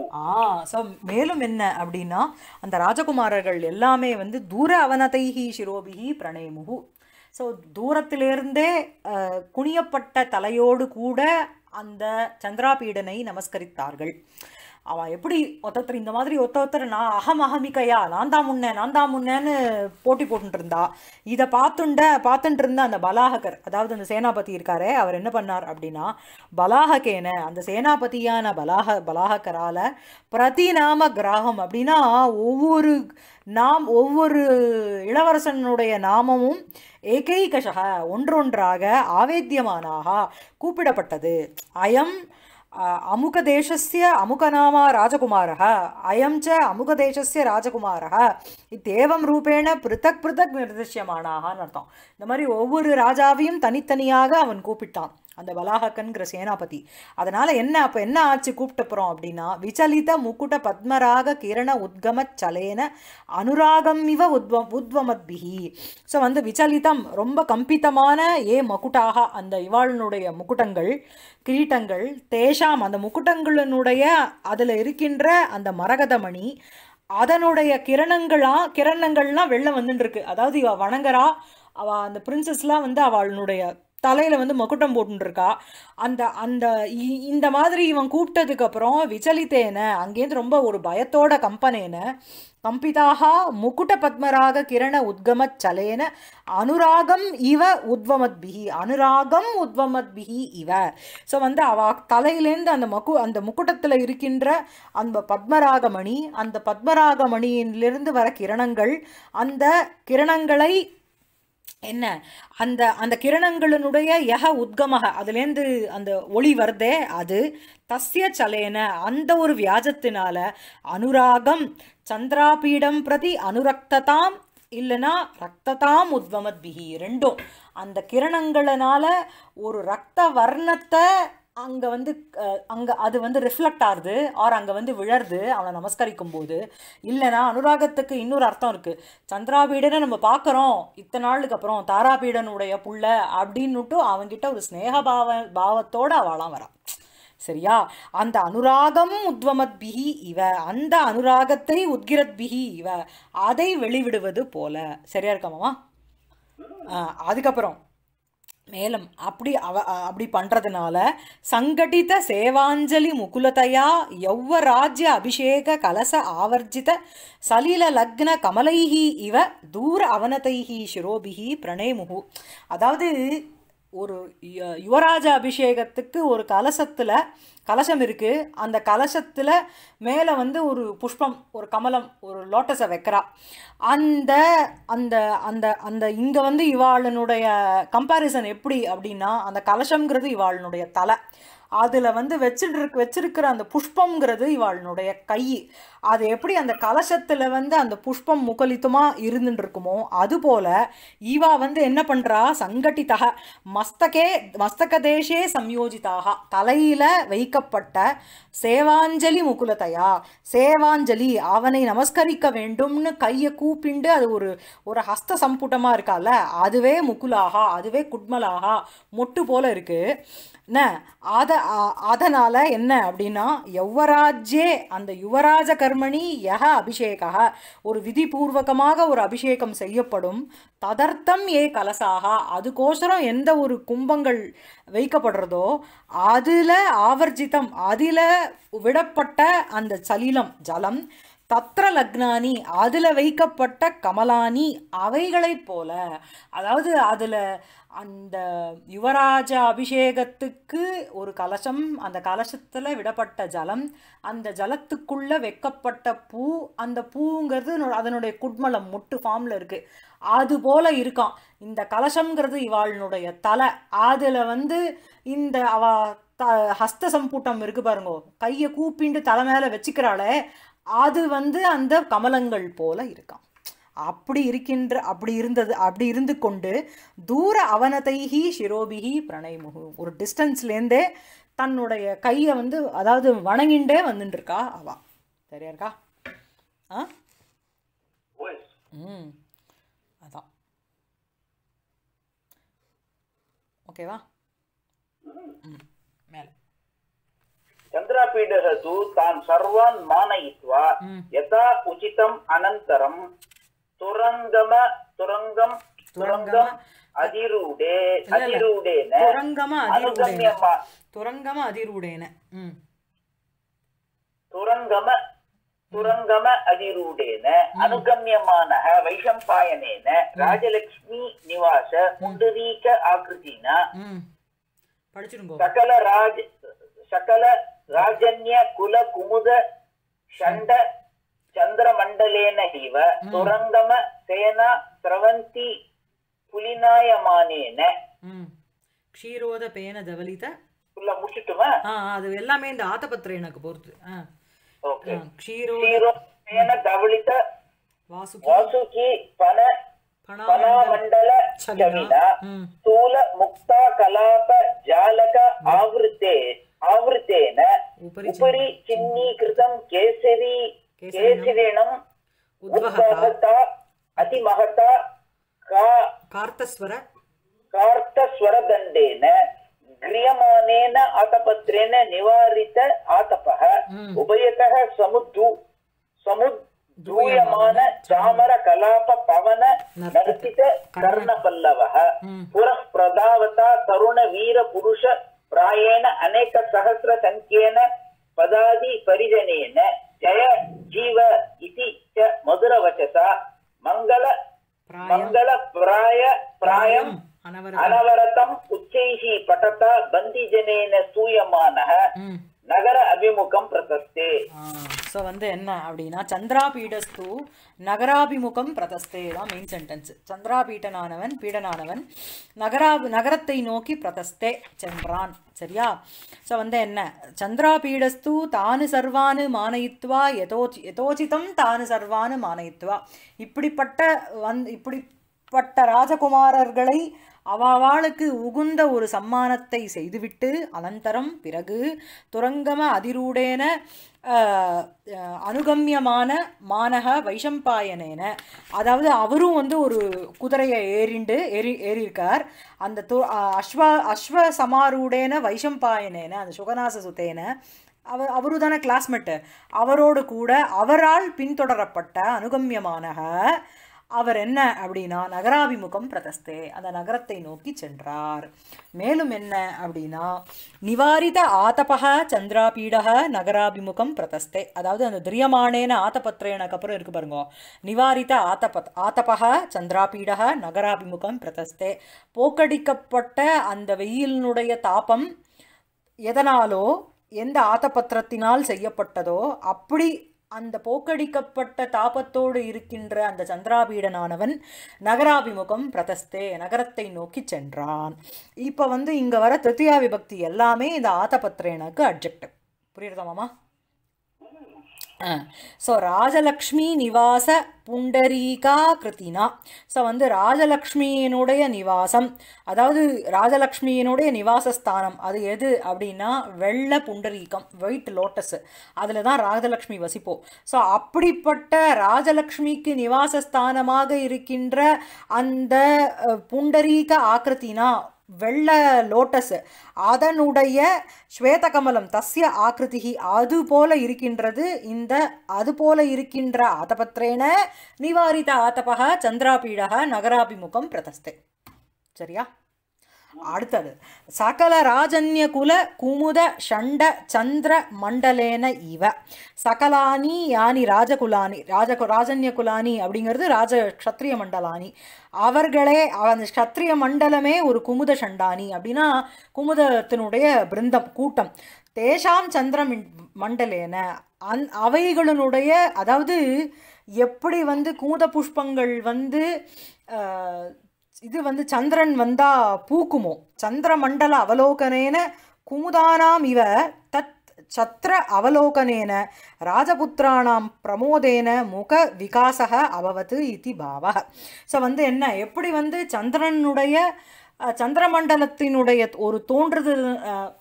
ஸோ மேலும் என்ன அப்படின்னா அந்த ராஜகுமாரர்கள் எல்லாமே வந்து தூர அவனத்தைஹி ஷிரோபிஹி பிரணேமுகு ஸோ தூரத்திலிருந்தே குனியப்பட்ட தலையோடு கூட அந்த சந்திராபீடனை நமஸ்கரித்தார்கள் அவன் எப்படி ஒருத்தர் இந்த மாதிரி ஒருத்த ஒருத்தர் நான் அகம் அகமிக்கையா நான் தான் முன்னேன் நான் தான் முன்னேன்னு போட்டி போட்டுட்டு இருந்தா இதை பார்த்துண்ட பார்த்துட்டு இருந்த அந்த பலாககர் அதாவது அந்த சேனாபதி இருக்காரே அவர் என்ன பண்ணார் அப்படின்னா பலாககேன அந்த சேனாபதியான பலாக பிரதி பிரதிநாம கிராகம் அப்படின்னா ஒவ்வொரு நாம் ஒவ்வொரு இளவரசனுடைய நாமமும் ஏகைகஷக ஒன்றொன்றாக ஆவேத்தியமானாக கூப்பிடப்பட்டது அயம் अमुकदेशस्य अमुकनामा राजकुमारः अयं च अमुकदेशस्य राजकुमारः இத்தேவம் ரூபேண பிருத்தக் பிருத்தக் நிர்திஷ்யமானாகான்னு அர்த்தம் இந்த மாதிரி ஒவ்வொரு ராஜாவையும் தனித்தனியாக அவன் கூப்பிட்டான் அந்த வலாகக்கன்கிற சேனாபதி அதனால் என்ன அப்போ என்ன ஆச்சு கூப்பிட்டப்புறோம் அப்படின்னா விச்சலித முக்குட்ட பத்மராக கிரண உத்கம சலேன அனுராகம் இவ உத்வம் உத்வமத்பிஹி ஸோ வந்து விச்சலிதம் ரொம்ப கம்பித்தமான ஏ மகுட்டாக அந்த இவாளினுடைய முக்குட்டங்கள் கிரீட்டங்கள் தேஷாம் அந்த முக்குட்டங்களினுடைய அதில் இருக்கின்ற அந்த மரகதமணி அதனுடைய கிரணங்களா கிரணங்கள்லாம் வெளில வந்துட்டுருக்கு அதாவது இவ வணங்கரா அவள் அந்த பிரின்சஸ்லாம் வந்து அவளுடைய தலையில் வந்து மக்குட்டம் போட்டுருக்கா அந்த அந்த இந்த மாதிரி இவன் கூப்பிட்டதுக்கப்புறம் விச்சலித்தேன அங்கேருந்து ரொம்ப ஒரு பயத்தோட கம்பனேன கம்பிதாக முக்குட்ட பத்மராக கிரண உத்கமச் சலேன அனுராகம் இவ உத்வமத் பிஹி அனுராகம் உத்வமத் பிஹி இவ ஸோ வந்து அவ தலையிலேருந்து அந்த மக்கு அந்த முக்குட்டத்தில் இருக்கின்ற அந்த பத்மராகமணி அந்த பத்மராகமணியிலிருந்து வர கிரணங்கள் அந்த கிரணங்களை என்ன அந்த அந்த கிரணங்களினுடைய யக உத்கமக அதுலேருந்து அந்த ஒளி வருதே அது தஸ்ய சலேன அந்த ஒரு வியாஜத்தினால அனுராகம் சந்திராபீடம் பிரதி அனுரக்ததாம் இல்லைனா ரத்ததாம் உத்வமத் பிகி ரெண்டும் அந்த கிரணங்களினால ஒரு ரத்த வர்ணத்தை அங்கே வந்து அங்கே அது வந்து ரிஃப்ளெக்ட் ஆகுது ஆர் அங்கே வந்து விழருது அவனை நமஸ்கரிக்கும் போது இல்லைனா அனுராகத்துக்கு இன்னொரு அர்த்தம் இருக்குது சந்திராபீடனை நம்ம பார்க்குறோம் இத்தனை நாளுக்கு அப்புறம் தாராபீடனுடைய புள்ள அப்படின்னுட்டு அவங்கிட்ட ஒரு ஸ்னேக பாவ பாவத்தோடு அவளாம் வரான் சரியா அந்த அனுராகம் உத்வமத் பிஹி இவ அந்த அனுராகத்தை உத்கிரத் பிஹி இவ அதை வெளிவிடுவது போல சரியா இருக்காமாமா அதுக்கப்புறம் மேலும் அப்படி அவ அப்படி பண்ணுறதுனால சங்கடித சேவாஞ்சலி முகுலதையா எவ்வ ராஜ்ய அபிஷேக கலச ஆவர்ஜித சலீல லக்ன கமலைஹி இவ தூர அவனதைஹி ஷிரோபிஹி பிரணேமுகு அதாவது ஒரு யுவராஜ அபிஷேகத்துக்கு ஒரு கலசத்தில் கலசம் இருக்குது அந்த கலசத்தில் மேலே வந்து ஒரு புஷ்பம் ஒரு கமலம் ஒரு லோட்டஸை வைக்கிறா அந்த அந்த அந்த அந்த இங்கே வந்து இவாளனுடைய கம்பாரிசன் எப்படி அப்படின்னா அந்த கலசங்கிறது இவாளனுடைய தலை அதில் வந்து வச்சுட்டு வச்சிருக்கிற அந்த புஷ்பங்கிறது இவாளுடைய கை அது எப்படி அந்த கலசத்தில் வந்து அந்த புஷ்பம் முகலித்துமா இருந்துட்டு இருக்குமோ அதுபோல் ஈவா வந்து என்ன பண்ணுறா சங்கட்டிதாக மஸ்தகே மஸ்தக தேசே சம்யோஜிதாக தலையில் வைக்கப்பட்ட சேவாஞ்சலி முகுலத்தையா சேவாஞ்சலி அவனை நமஸ்கரிக்க வேண்டும்னு கையை கூப்பிண்டு அது ஒரு ஒரு ஹஸ்த சம்புட்டமாக இருக்கால அதுவே முகுலாகா அதுவே குட்மலாகா மொட்டு போல இருக்குது என்ன அத அதனால் என்ன அப்படின்னா யௌவராஜ்யே அந்த யுவராஜ கர்மணி யக அபிஷேகா ஒரு விதிபூர்வகமாக ஒரு அபிஷேகம் செய்யப்படும் ததர்த்தம் ஏ கலசாக அதுக்கோசரம் எந்த ஒரு கும்பங்கள் வைக்கப்படுறதோ அதில் ஆவர்ஜிதம் அதில் விடப்பட்ட அந்த சலிலம் ஜலம் தத்ர லக்னானி அதில் வைக்கப்பட்ட கமலானி அவைகளைப் போல அதாவது அதில் அந்த யுவராஜ அபிஷேகத்துக்கு ஒரு கலசம் அந்த கலசத்தில் விடப்பட்ட ஜலம் அந்த ஜலத்துக்குள்ளே வைக்கப்பட்ட பூ அந்த பூங்கிறது அதனுடைய குட்மலம் முட்டு ஃபார்மில் இருக்குது அது போல் இருக்கான் இந்த கலசங்கிறது இவாளினுடைய தலை அதில் வந்து இந்த அவ த ஹஸ்த சம்பூட்டம் இருக்குது பாருங்கோ கையை கூப்பிண்டு தலை மேலே வச்சுக்கிறாளே அது வந்து அந்த கமலங்கள் போல இருக்கான் அப்படி இருக்கின்ற அப்படி இருந்தது அப்படி இருந்து கொண்டு தூர அவனதைஹி ஷிரோபிஹி பிரணயமுகு ஒரு டிஸ்டன்ஸ்லேருந்தே தன்னுடைய கையை வந்து அதாவது வணங்கிண்டே இருக்கா அவா சரியா இருக்கா ஆ ம் அதான் ஓகேவா चन्द्रापीडः तु तान् सर्वान् मानयित्वा यथा उचितम् अनन्तरं तुरङ्गम तुरङ्गं तुरङ्गम् அதிரூடே அதிரூடேன துரங்கமா அதிரூடேன துரங்கம அதிரூடேன துரங்கம துரங்கம அதிரூடேன அனுகமியமானः வைஷம்பாயனேன ராஜலட்சுமி நிவாச புண்டரீக ஆகிருதினா சகல ராஜ சகல ராஜன்ய குல குமுத ಷಂಡ ಚಂದ್ರಮಂಡಲೇನ ಇವ துரங்கம சேனா ಸ್ರವಂತಿ புலிநாயமானேன பேன தவலித உள்ள முடிச்சிட்டுமா ஆ அது எல்லாமே இந்த எனக்கு பொறுத்து தூல முக்தா கலாப ஜாலக ஆவೃತೆ आवृतेन उपरि चिह्नीकृतं केसरी केसरिणम् उद्वहता अतिमहता का कार्तस्वर कार्तस्वरदण्डेन क्रियमाणेन आतपत्रेण निवारित आतपः उभयतः समुद्धू समुद्धूयमान चामरकलापपवन नर्तित कर्णपल्लवः पुरः प्रदावता तरुणवीरपुरुष प्रायेण अनेक सहस्र संख्येन पदादि परिजनेन जय जीव इति च मधुरवचसा मंगल मंगल प्राय प्रायम् अनवरतम् उच्चैः पठता बन्दिजनेन सूयमानः நகர அபிமுகம் பிரதஸ்தே ஸோ வந்து என்ன அப்படின்னா சந்திரா தூ நகராபிமுகம் பிரதஸ்தே தான் மெயின் சென்டென்ஸ் சந்திராபீட்டனானவன் பீடனானவன் நகரா நகரத்தை நோக்கி பிரதஸ்தே சென்றான் சரியா ஸோ வந்து என்ன சந்திராபீடஸ்து தானு சர்வானு மானயித்வா எதோ எதோச்சிதம் தானு சர்வானு மானயித்வா இப்படிப்பட்ட வந் இப்படிப்பட்ட ராஜகுமாரர்களை அவாவாளுக்கு உகுந்த ஒரு சம்மானத்தை செய்துவிட்டு அனந்தரம் பிறகு துரங்கம அதிரூடேன அனுகமியமான மானக வைஷம்பாயனேன அதாவது அவரும் வந்து ஒரு குதிரையை ஏறிண்டு ஏறி ஏறியிருக்கார் அந்த து அஸ்வ அஸ்வ சமாரூடேன வைஷம்பாயனேன அந்த சுகநாச சுத்தேன அவர் அவரு தானே கிளாஸ்மேட்டு அவரோடு கூட அவரால் பின்தொடரப்பட்ட அனுகமியமானக அவர் என்ன அப்படின்னா நகராபிமுகம் பிரதஸ்தே அந்த நகரத்தை நோக்கி சென்றார் மேலும் என்ன அப்படின்னா நிவாரித ஆதபக சந்திராபீடக நகராபிமுகம் பிரதஸ்தே அதாவது அந்த திரியமானேன ஆத்தபத்ரேனக்கு அப்புறம் இருக்கு பாருங்க நிவாரித ஆத்தபத் ஆத்தபக சந்திராபீடக நகராபிமுகம் பிரதஸ்தே போக்கடிக்கப்பட்ட அந்த வெயிலினுடைய தாபம் எதனாலோ எந்த ஆத்தபத்திரத்தினால் செய்யப்பட்டதோ அப்படி அந்த போக்கடிக்கப்பட்ட தாபத்தோடு இருக்கின்ற அந்த சந்திராபீடனானவன் நகராபிமுகம் பிரதஸ்தே நகரத்தை நோக்கி சென்றான் இப்போ வந்து இங்கே வர திருத்தியா விபக்தி எல்லாமே இந்த ஆத்தபத்திரேனாக்கு அட்ஜெக்டிவ் புரியுறதா ஸோ ராஜலக்ஷ்மி நிவாச புண்டரீகா கிருத்தினா ஸோ வந்து ராஜலக்ஷ்மியினுடைய நிவாசம் அதாவது ராஜலக்ஷ்மியினுடைய நிவாசஸ்தானம் அது எது அப்படின்னா வெள்ளை புண்டரீகம் ஒயிட் லோட்டஸ் அதில் தான் ராஜலக்ஷ்மி வசிப்போம் ஸோ அப்படிப்பட்ட ராஜலக்ஷ்மிக்கு நிவாசஸ்தானமாக இருக்கின்ற அந்த புண்டரீக ஆக்கிருத்தினா வெள்ள லோட்டஸ் அதனுடைய ஸ்வேதகமலம் தஸ்ய ஆக்கிருதி அது போல இருக்கின்றது இந்த அது போல இருக்கின்ற ஆதபத்திரேன நிவாரித ஆதபக சந்திராபீடக நகராபிமுகம் பிரதஸ்து சரியா அடுத்தது சகல ராஜன்ய குல குமுத ஷண்ட சந்திர மண்டலேன இவ சகலானி யானி ராஜகுலானி ராஜ ராஜன்ய குலானி அப்படிங்கிறது ராஜ கத்திரிய மண்டலானி அவர்களே அந்த கத்திரிய மண்டலமே ஒரு குமுத சண்டானி அப்படின்னா குமுதத்தினுடைய பிருந்தம் கூட்டம் தேஷாம் சந்திர மண்டலேன அந் அவைகளினுடைய அதாவது எப்படி வந்து குமுத புஷ்பங்கள் வந்து இது வந்து சந்திரன் வந்தா பூக்குமோ சந்திர மண்டல அவலோகனேன குமுதானாம் இவ தத் சத்திர அவலோகனேன ராஜபுத்திராணாம் பிரமோதேன முக விகாசக அவவது இது பாவக ஸோ வந்து என்ன எப்படி வந்து சந்திரனுடைய சந்திரமண்டலத்தினுடைய ஒரு தோன்றுது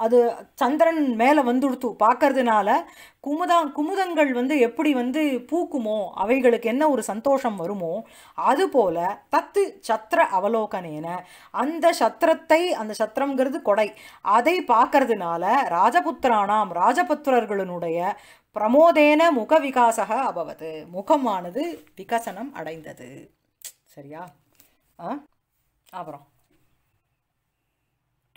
அது சந்திரன் மேலே வந்துடுத்து பார்க்கறதுனால குமுதா குமுதங்கள் வந்து எப்படி வந்து பூக்குமோ அவைகளுக்கு என்ன ஒரு சந்தோஷம் வருமோ அதுபோல தத்து சத்திர அவலோகனேன அந்த சத்திரத்தை அந்த சத்திரங்கிறது கொடை அதை பார்க்கறதுனால ராஜபுத்திரானாம் ராஜபுத்திரர்களினுடைய பிரமோதேன முக விகாசக அபவது முகமானது விகசனம் அடைந்தது சரியா ஆ அப்புறம்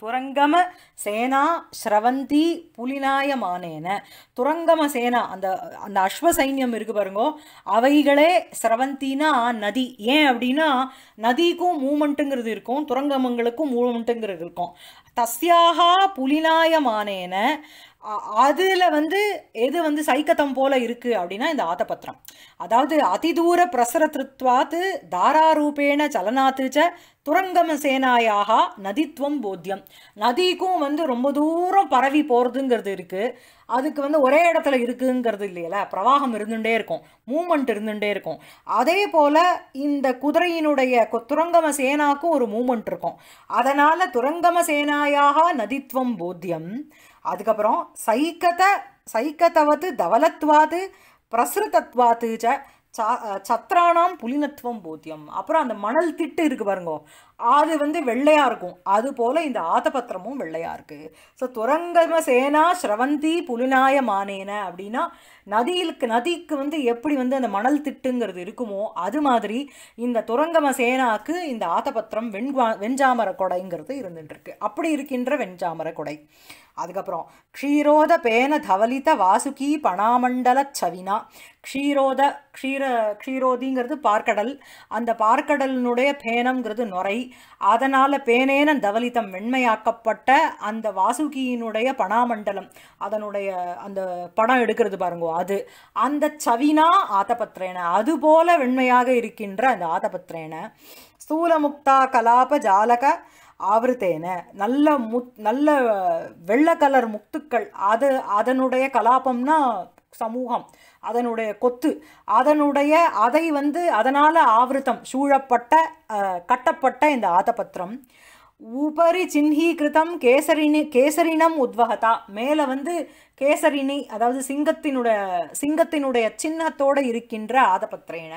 துரங்கம சேனா ஸ்ரவந்தி புலிநாயமானேன துரங்கம சேனா அந்த அந்த அஸ்வ சைன்யம் இருக்கு பாருங்கோ அவைகளே ஸ்ரவந்தினா நதி ஏன் அப்படின்னா நதிக்கும் மூமெண்ட்டுங்கிறது இருக்கும் துரங்கமங்களுக்கும் மூமெண்ட்டுங்கிறது இருக்கும் தஸ்யாகா புலிநாயமானேன அதில் வந்து எது வந்து சைக்கத்தம் போல இருக்குது அப்படின்னா இந்த ஆத்தபத்திரம் அதாவது அதிதூர பிரசரத்திருத்வாத்து தாராரூபேண சலனாத்துச்ச துரங்கம சேனாயாக நதித்துவம் போத்தியம் நதிக்கும் வந்து ரொம்ப தூரம் பரவி போகிறதுங்கிறது இருக்குது அதுக்கு வந்து ஒரே இடத்துல இருக்குங்கிறது இல்லையில பிரவாகம் இருந்துகிட்டே இருக்கும் மூமெண்ட் இருந்துகிட்டே இருக்கும் அதே போல் இந்த குதிரையினுடைய துரங்கம சேனாக்கும் ஒரு மூமெண்ட் இருக்கும் அதனால் துரங்கம சேனாயாக நதித்துவம் போத்தியம் அதுக்கப்புறம் சைக்கத சைக்கத்தவது தவலத்வாது பிரசுரதத்வாத்து ச சத்ரானாம் புலினத்துவம் போத்தியம் அப்புறம் அந்த மணல் திட்டு இருக்குது பாருங்கோ அது வந்து வெள்ளையாக இருக்கும் அதுபோல் இந்த ஆத்தபத்திரமும் வெள்ளையாக இருக்குது ஸோ துரங்கம சேனா ஸ்ரவந்தி புலிநாய மானேன அப்படின்னா நதியிலுக்கு நதிக்கு வந்து எப்படி வந்து அந்த மணல் திட்டுங்கிறது இருக்குமோ அது மாதிரி இந்த துரங்கம சேனாக்கு இந்த ஆத்தபத்திரம் வெண்வா வெஞ்சாமர கொடைங்கிறது இருந்துட்டுருக்கு அப்படி இருக்கின்ற வெஞ்சாமர கொடை அதுக்கப்புறம் க்ஷீரோத பேன தவலித வாசுகி பணாமண்டல சவினா க்ஷீரோத க்ஷீர க்ஷீரோதிங்கிறது பார்க்கடல் அந்த பார்க்கடலினுடைய பேனம்ங்கிறது நுரை அதனால் பேனேன தவலிதம் வெண்மையாக்கப்பட்ட அந்த வாசுகியினுடைய பணாமண்டலம் அதனுடைய அந்த படம் எடுக்கிறது பாருங்கோ அது அந்த சவினா ஆதபத்திரேன அதுபோல வெண்மையாக இருக்கின்ற அந்த ஆதபத்திரேன ஸ்தூலமுக்தா கலாப ஜாலக ஆவருத்தேன நல்ல முத் நல்ல வெள்ளை கலர் முத்துக்கள் அது அதனுடைய கலாபம்னா சமூகம் அதனுடைய கொத்து அதனுடைய அதை வந்து அதனால் ஆவருத்தம் சூழப்பட்ட கட்டப்பட்ட இந்த ஆதபத்திரம் உபரி சின்ஹீகிருத்தம் கேசரினி கேசரினம் உத்வகதா மேலே வந்து கேசரினி அதாவது சிங்கத்தினுடைய சிங்கத்தினுடைய சின்னத்தோடு இருக்கின்ற ஆதபத்திரேன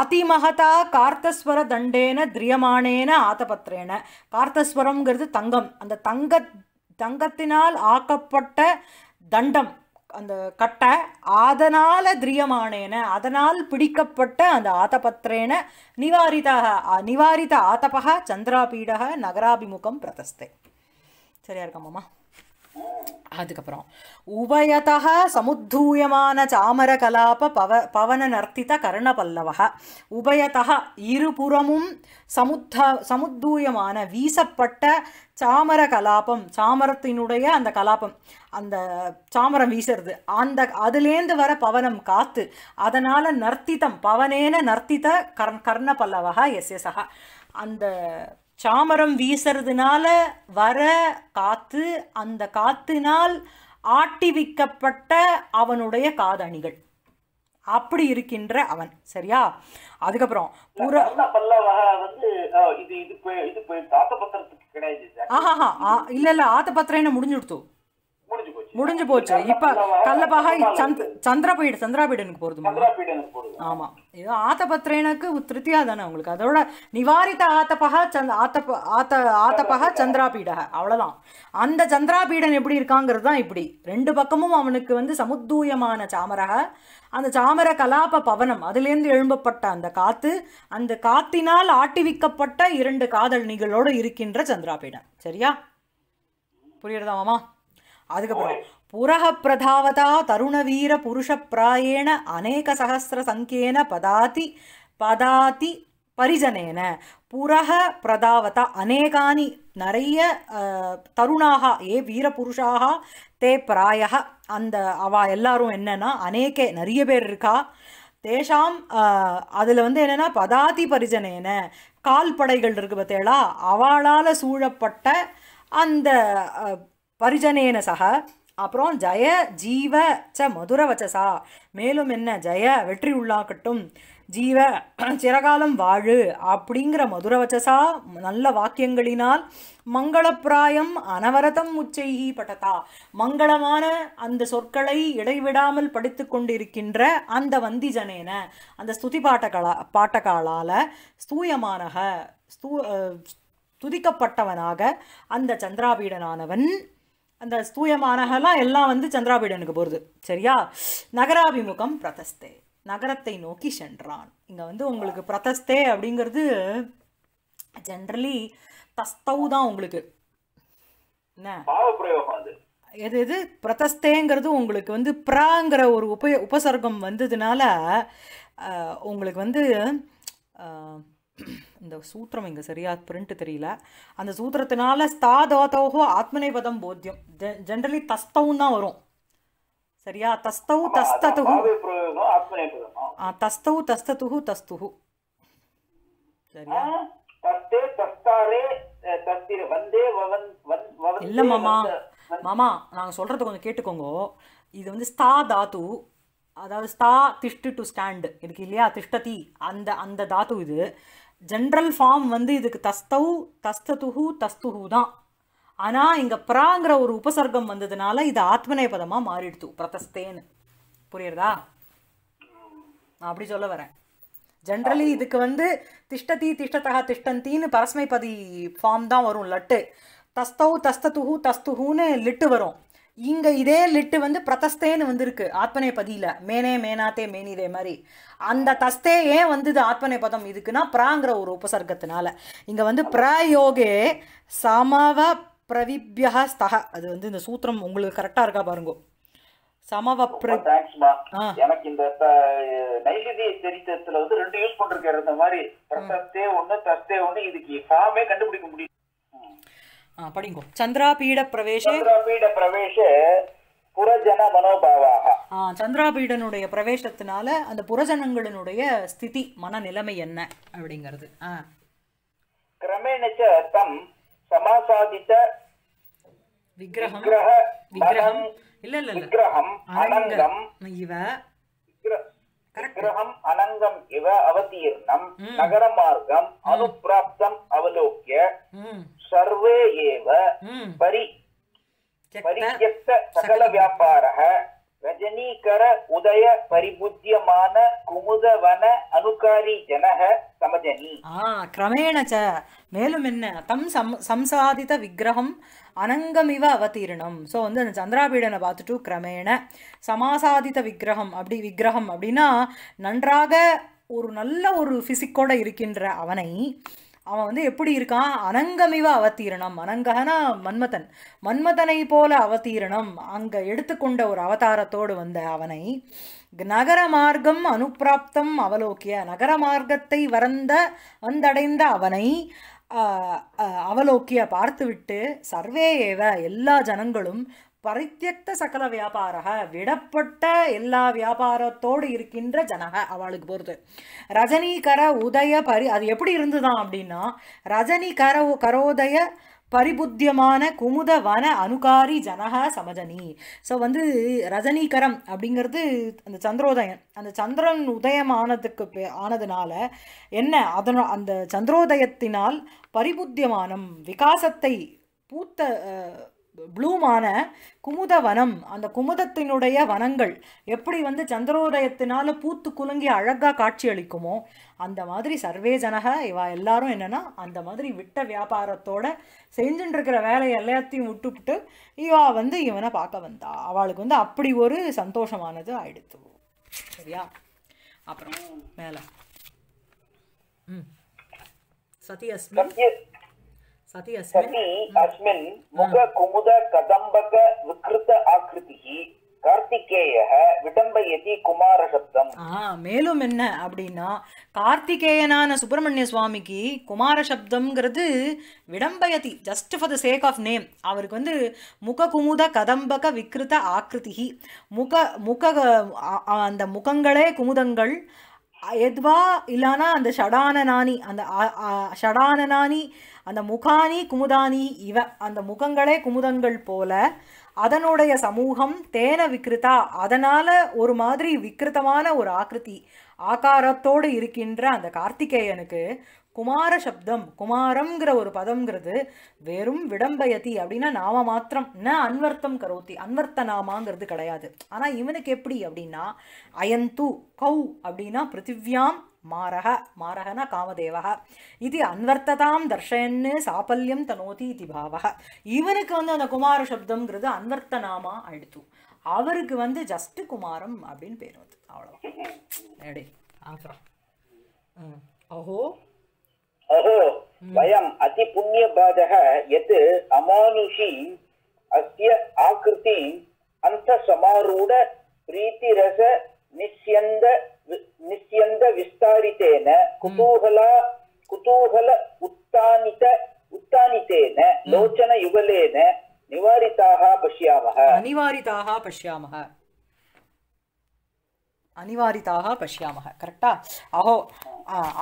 அதிமகதா கார்த்தஸ்வர தண்டேன திரியமானேன ஆதபத்திரேன கார்த்தஸ்வரம்ங்கிறது தங்கம் அந்த தங்க தங்கத்தினால் ஆக்கப்பட்ட தண்டம் அந்த கட்டை அதனால் திரியமானேன அதனால் பிடிக்கப்பட்ட அந்த ஆத்தபத்திரேன நிவாரித நிவாரித ஆத்தபகா சந்திராபீடக நகராபிமுகம் பிரதஸ்தே சரியா இருக்கம்மாம்மா அதுக்கப்புறம் உபயதா சமுத்தூயமான சாமர கலாப பவ பவன நர்த்தித பல்லவ உபயதா இருபுறமும் சமுத்த சமுத்தூயமான வீசப்பட்ட சாமர கலாபம் சாமரத்தினுடைய அந்த கலாபம் அந்த சாமரம் வீசுறது அந்த அதுலேருந்து வர பவனம் காத்து அதனால் நர்த்திதம் பவனேன நர்த்தித கர் கர்ணபல்லவா எஸ் எஸ் அந்த சாமரம் வீசுறதுனால வர காற்று அந்த ஆட்டி ஆட்டிவிக்கப்பட்ட அவனுடைய காதணிகள் அப்படி இருக்கின்ற அவன் சரியா அதுக்கப்புறம் ஆஹா இல்ல இல்ல ஆத்தபத்திரன்னு முடிஞ்சு கொடுத்தோம் முடிஞ்சு போச்சு இப்ப கல்லபாக சந்திரபீடு சந்திராபீடனுக்கு போறது ஆமா இது ஆத்தபத்ரேனுக்கு திருத்தியா தானே உங்களுக்கு அதோட நிவாரித்த ஆத்தபக சந்த் ஆத்த ஆத்தபகா சந்திராபீடக அவ்வளவுதான் அந்த சந்திராபீடன் எப்படி இருக்காங்கிறது தான் இப்படி ரெண்டு பக்கமும் அவனுக்கு வந்து சமுத்தூயமான சாமரக அந்த சாமர கலாப பவனம் அதுலேருந்து எழும்பப்பட்ட அந்த காத்து அந்த காத்தினால் ஆட்டிவிக்கப்பட்ட இரண்டு காதல் நிகழோடு இருக்கின்ற சந்திராபீடன் சரியா புரியுறதாமா அதுக்கப்புறம் புரக பிரதாவதா தருணவீர புருஷ பிராயேண அநேக சகசிர சங்கேன பதாதி பதாதி பரிஜனேன புரக பிரதாவதா அநேகானி நிறைய தருணாக ஏ வீரபுருஷாக தே பிராய அந்த அவா எல்லாரும் என்னன்னா அநேகே நிறைய பேர் இருக்கா தேஷாம் அதில் வந்து என்னென்னா பதாதி பரிஜனேன கால்படைகள் இருக்கு பார்த்தேளா அவளால் சூழப்பட்ட அந்த பரிஜனேன சக அப்புறம் ஜய ஜீவ ச மதுரவச்சசா மேலும் என்ன ஜய வெற்றி உள்ளாக்கட்டும் ஜீவ சிறகாலம் வாழு அப்படிங்கிற மதுரவச்சசா நல்ல வாக்கியங்களினால் மங்களப்பிராயம் அனவரதம் உச்சைகி பட்டதா மங்களமான அந்த சொற்களை இடைவிடாமல் படித்து கொண்டிருக்கின்ற அந்த வந்திஜனேன அந்த ஸ்துதி பாட்டகலா பாட்டகாலால் ஸ்தூயமானக ஸ்தூ துதிக்கப்பட்டவனாக அந்த சந்திராபீடனானவன் அந்த ஸ்தூயமானகெல்லாம் எல்லாம் வந்து சந்திராபீடனுக்கு போகிறது சரியா நகராபிமுகம் பிரதஸ்தே நகரத்தை நோக்கி சென்றான் இங்கே வந்து உங்களுக்கு பிரதஸ்தே அப்படிங்கிறது ஜென்ரலி தஸ்தவு தான் உங்களுக்கு என்ன எது எது பிரதஸ்தேங்கிறது உங்களுக்கு வந்து ப்ராங்கிற ஒரு உப உபசர்க்கம் வந்ததுனால உங்களுக்கு வந்து இந்த சூத்திரம் இங்கே சரியாக பிரிண்ட் தெரியல அந்த சூத்திரத்தினால ஸ்தா தோதோகோ ஆத்மநேபதம் போத்தியம் ஜெ ஜென்ரலி தஸ்தவும் தான் வரும் சரியா தஸ்தவு தஸ்ததுகு தஸ்தவு தஸ்ததுகு தஸ்துகு சரியா இல்லை மாமா மாமா நாங்கள் சொல்றது கொஞ்சம் கேட்டுக்கோங்க இது வந்து ஸ்தா தாத்து அதாவது ஸ்தா திஷ்டு டு ஸ்டாண்டு இருக்கு இல்லையா திஷ்டதி அந்த அந்த தாத்து இது ஜென்ரல் ஃபார்ம் வந்து இதுக்கு தஸ்தவு தஸ்ததுஹு தஸ்துஹு தான் ஆனால் இங்கே ப்ராங்கிற ஒரு உபசர்க்கம் வந்ததுனால இது ஆத்மநேய பதமாக மாறிடுத்து பிரதஸ்தேன்னு புரியுறதா நான் அப்படி சொல்ல வரேன் ஜென்ரலி இதுக்கு வந்து திஷ்டதி திஷ்டதா திஷ்டந்தின்னு பரஸ்மைபதி ஃபார்ம் தான் வரும் லட்டு தஸ்தௌ தஸ்ததுஹு தஸ்துஹுன்னு லிட்டு வரும் இங்கே இதே லிட்டு வந்து பிரதஸ்தேன்னு வந்திருக்கு ஆத்மனை பதியில் மேனே மேனாத்தே மேனிதே மாதிரி அந்த தஸ்தே ஏன் வந்தது ஆத்மனை பதம் இதுக்குன்னா பிராங்கிற ஒரு உபசர்க்கத்தினால இங்கே வந்து பிரயோகே சமவ பிரவிப்யா ஸ்தக அது வந்து இந்த சூத்திரம் உங்களுக்கு கரெக்டாக இருக்கா பாருங்க சமவ எனக்கு இந்த நைஷதிய சரித்திரத்துல வந்து ரெண்டு யூஸ் பண்ணிருக்காரு மாதிரி பிரசஸ்தே ஒண்ணு தஸ்தே ஒண்ணு இதுக்கு ஃபார்மே கண்டுபிடிக்க முடியும் படிங்கோ சந்திராபீட பிரவேசே பீட பிரவேசே புரஜன மனோபாவாக சந்திராபீடனுடைய பிரவேசத்தினால அந்த புரஜனங்களினுடைய ஸ்திதி மனநிலைமை என்ன அப்படிங்கிறது கிரமேணச்ச தம் சமாசாதித்த விக்கிரகம் விக்கிரகம் இல்ல இல்ல விக்கிரகம் அனங்கம் இவ விக்கிரகம் அனங்கம் இவ அவதீர்ணம் நகர மார்க்கம் அனுப்பிராப்தம் அவலோக்கிய சர்வே एव परि परित्यक्त सकल व्यापारः रजनीकर उदय परिबुध्यमान குமுதவன அனுகாரி ஜனக சமஜனி ஆ கிரமேண மேலும் என்ன தம் சம் சம்சாதித விக்கிரகம் அனங்கமிவ அவதீரணம் ஸோ வந்து அந்த சந்திராபீடனை பார்த்துட்டு கிரமேண சமாசாதித விக்கிரகம் அப்படி விக்கிரகம் அப்படின்னா நன்றாக ஒரு நல்ல ஒரு ஃபிசிக்கோட இருக்கின்ற அவனை அவன் வந்து எப்படி இருக்கான் அனங்கமிவ அவதீரணம் அனங்ககனா மன்மதன் மன்மதனை போல அவதீரணம் அங்கே எடுத்துக்கொண்ட ஒரு அவதாரத்தோடு வந்த அவனை நகர மார்க்கம் அனுப்பிராப்தம் அவலோக்கிய நகர மார்க்கத்தை வரந்த வந்தடைந்த அவனை அவலோக்கிய பார்த்துவிட்டு சர்வே ஏவ எல்லா ஜனங்களும் பரித்தியக்த சகல வியாபார விடப்பட்ட எல்லா வியாபாரத்தோடு இருக்கின்ற ஜனக அவளுக்கு பொறுத்து ரஜினிகர உதய பரி அது எப்படி இருந்துதான் அப்படின்னா ரஜினி கர கரோதய பரிபுத்தியமான குமுத வன அனுகாரி ஜனக சமஜனி ஸோ வந்து ரஜினிகரம் அப்படிங்கிறது அந்த சந்திரோதயன் அந்த சந்திரன் உதயம் ஆனதுக்கு ஆனதுனால என்ன அதனால் அந்த சந்திரோதயத்தினால் பரிபுத்தியமானம் விகாசத்தை பூத்த ப்ளூமான குமுத வனம் அந்த குமுதத்தினுடைய வனங்கள் எப்படி வந்து சந்திரோதயத்தினால பூத்து குலுங்கி அழகாக காட்சி அளிக்குமோ அந்த மாதிரி சர்வே ஜனக இவா எல்லாரும் என்னென்னா அந்த மாதிரி விட்ட வியாபாரத்தோட செஞ்சுட்டுருக்கிற வேலை எல்லாத்தையும் விட்டுப்புட்டு இவா வந்து இவனை பார்க்க வந்தா அவளுக்கு வந்து அப்படி ஒரு சந்தோஷமானது ஆயிடுத்து சரியா அப்புறம் மேலே ம் சத்யஸ்மி சதி अस्मिन् முக குமுத கதம்பக विकृत आकृतिः கார்த்திகேய விடம்பயதி குமார சப்தம் மேலும் என்ன அப்படின்னா கார்த்திகேயனான சுப்பிரமணிய சுவாமிக்கு குமார சப்தம்ங்கிறது விடம்பயதி just for the sake of name அவருக்கு வந்து முக குமுத கதம்பக விக்ருத ஆக்கிருதி முக முக அந்த முகங்களே குமுதங்கள் எதுவா இல்லைனா அந்த ஷடானனானி அந்த ஷடான அந்த முகானி குமுதானி இவ அந்த முகங்களே குமுதங்கள் போல அதனுடைய சமூகம் தேன விக்கிருதா அதனால் ஒரு மாதிரி விக்கிருத்தமான ஒரு ஆக்கிருதி ஆகாரத்தோடு இருக்கின்ற அந்த கார்த்திகேயனுக்கு குமார சப்தம் குமாரம்ங்கிற ஒரு பதம்ங்கிறது வெறும் விடம்பயதி அப்படின்னா நாம மாத்திரம் ந அன்வர்த்தம் கரோத்தி அன்வர்த்த நாமாங்கிறது கிடையாது ஆனால் இவனுக்கு எப்படி அப்படின்னா அயந்து கௌ அப்படின்னா பிருத்திவியாம் மாரக மாரகன காமதேவக இது அன்வர்த்ததாம் தர்ஷயன்னு சாபல்யம் தனோதி இது பாவக இவனுக்கு வந்து அந்த குமார சப்தம்ங்கிறது அன்வர்த்தனாமா ஆயிடுத்து அவருக்கு வந்து ஜஸ்ட் குமாரம் அப்படின்னு பேர் வந்து அவ்வளோதான் அஹோ அஹோ வயம் அதி புண்ணிய பாதக எது அமானுஷி அஸ்ய ஆக்கிருதி அந்த சமாரூட பிரீத்திரச நிஷ்யந்த ನಿಸ್ಯಂದ ವಿಸ್ತಾರಿತೇನ ಕುತೂಹಲ ಕುತೂಹಲ ಉತ್ತಾನಿತ ಉತ್ತಾನಿತೇನ ಲೋಚನ ಯುಗಲೇನ ನಿವಾರಿತಾಹ ಪಶ್ಯಾಮಹ ಅನಿವಾರಿತಾಹ ಪಶ್ಯಾಮಹ அனிவாரிதாக பஷ்யாமக கரெக்டா அஹோ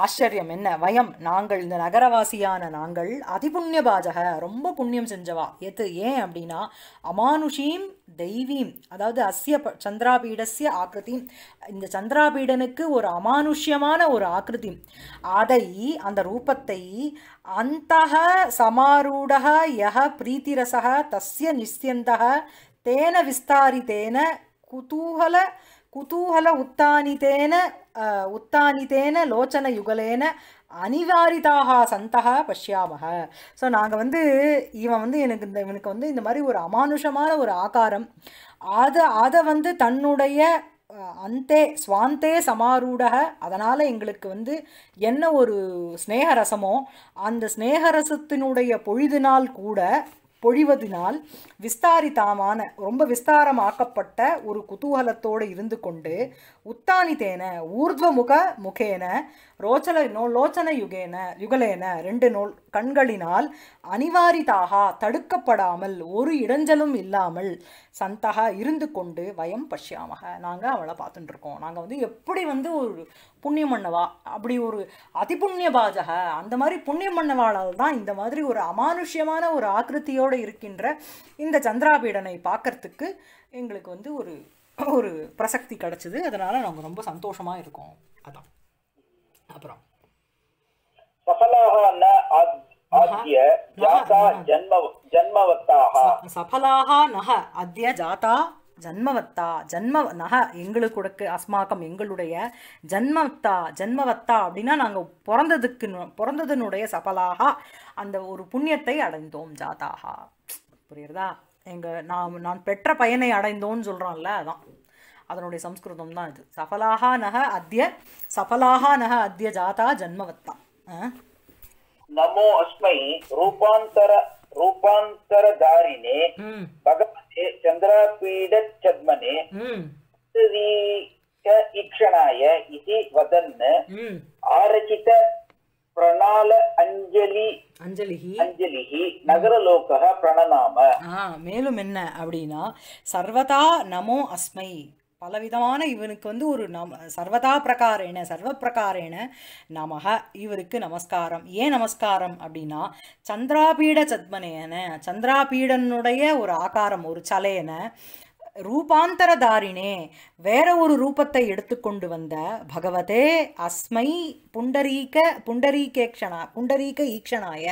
ஆச்சரியம் என்ன வயம் நாங்கள் இந்த நகரவாசியான நாங்கள் அதிபுண்ணிய பாஜக ரொம்ப புண்ணியம் செஞ்சவா எது ஏன் அப்படின்னா அமானுஷீம் தெய்வீம் அதாவது அஸ்ய சந்திராபீடஸ்ய ஆக்கிருதி இந்த சந்திராபீடனுக்கு ஒரு அமானுஷ்யமான ஒரு ஆக்கிருதி அதை அந்த ரூபத்தை அந்த சமாரூட யக பிரீத்திரசக தஸ்ய நிஸ்யந்தக தேன விஸ்தாரித்தேன குதூகல குதூகல உத்தானிதேன உத்தானித்தேன லோச்சன யுகலேன அனிவாரிதாக சந்தக பஷ்யாமக ஸோ நாங்கள் வந்து இவன் வந்து எனக்கு இந்த இவனுக்கு வந்து இந்த மாதிரி ஒரு அமானுஷமான ஒரு ஆகாரம் அதை அதை வந்து தன்னுடைய அந்தே ஸ்வாந்தே சமாரூடக அதனால் எங்களுக்கு வந்து என்ன ஒரு ஸ்னேகரசமோ அந்த ஸ்னேகரசத்தினுடைய பொழுதினால் கூட பொழிவதினால் விஸ்தாரிதாமான ரொம்ப விஸ்தாரமாக்கப்பட்ட ஒரு குதூகலத்தோடு இருந்து கொண்டு உத்தானிதேன ஊர்துவமுக முகேன ரோச்சல நோ லோச்சன யுகேன யுகலேன ரெண்டு நோல் கண்களினால் அனிவாரிதாக தடுக்கப்படாமல் ஒரு இடைஞ்சலும் இல்லாமல் சந்தக இருந்து கொண்டு வயம் பஷ்யாமக நாங்கள் அவளை பார்த்துட்டுருக்கோம் நாங்கள் வந்து எப்படி வந்து ஒரு புண்ணியம் அப்படி ஒரு அதிபுண்ணிய பாஜக அந்த மாதிரி புண்ணியம் மன்னவாளால் தான் இந்த மாதிரி ஒரு அமானுஷ்யமான ஒரு ஆக்கிருத்தியோடு இருக்கின்ற இந்த சந்திராபீடனை பார்க்கறதுக்கு எங்களுக்கு வந்து ஒரு ஒரு பிரசக்தி கிடச்சிது அதனால் நாங்கள் ரொம்ப சந்தோஷமாக இருக்கோம் அதான் அப்புறம் சபலாக நக அத்ய ஜாதா ஜன்மவத்தா ஜன்ம நக எங்களுக்கு உடக்கு அஸ்மாக்கம் எங்களுடைய ஜன்மவத்தா ஜன்மவத்தா அப்படின்னா நாங்கள் பிறந்ததுக்கு பிறந்ததனுடைய சபலாக அந்த ஒரு புண்ணியத்தை அடைந்தோம் ஜாதாக புரியுறதா எங்கள் நான் நான் பெற்ற பயனை அடைந்தோன்னு சொல்கிறான்ல அதான் அதனுடைய சம்ஸ்கிருதம் தான் இது சஃபலாக நக அத்திய சஃபலாக நக அத்திய ஜாதா ஜன்மவத்தா நமோ அஸ்மை ரூபாந்தர ரூபாந்தரதாரினே பகவத் चन्द्रापीडच्छद्मने ईक्षणाय इति वदन् आरचित प्रणाल அஞ்சலி அஞ்சலிஹி அஞ்சலிஹி நகரலோக பிரணநாம மேலும் என்ன அப்படின்னா சர்வதா நமோ அஸ்மை பலவிதமான இவனுக்கு வந்து ஒரு நம் சர்வதா பிரகாரேன சர்வ பிரகாரேன நமக இவருக்கு நமஸ்காரம் ஏன் நமஸ்காரம் அப்படின்னா சந்திராபீட சத்மனேன சந்திராபீடனுடைய ஒரு ஆகாரம் ஒரு சலையன ரூபாந்தரதாரினே வேற ஒரு ரூபத்தை எடுத்துக்கொண்டு வந்த பகவதே அஸ்மை புண்டரீக புண்டரீகேக்ஷனா புண்டரீக ஈக்ஷனாய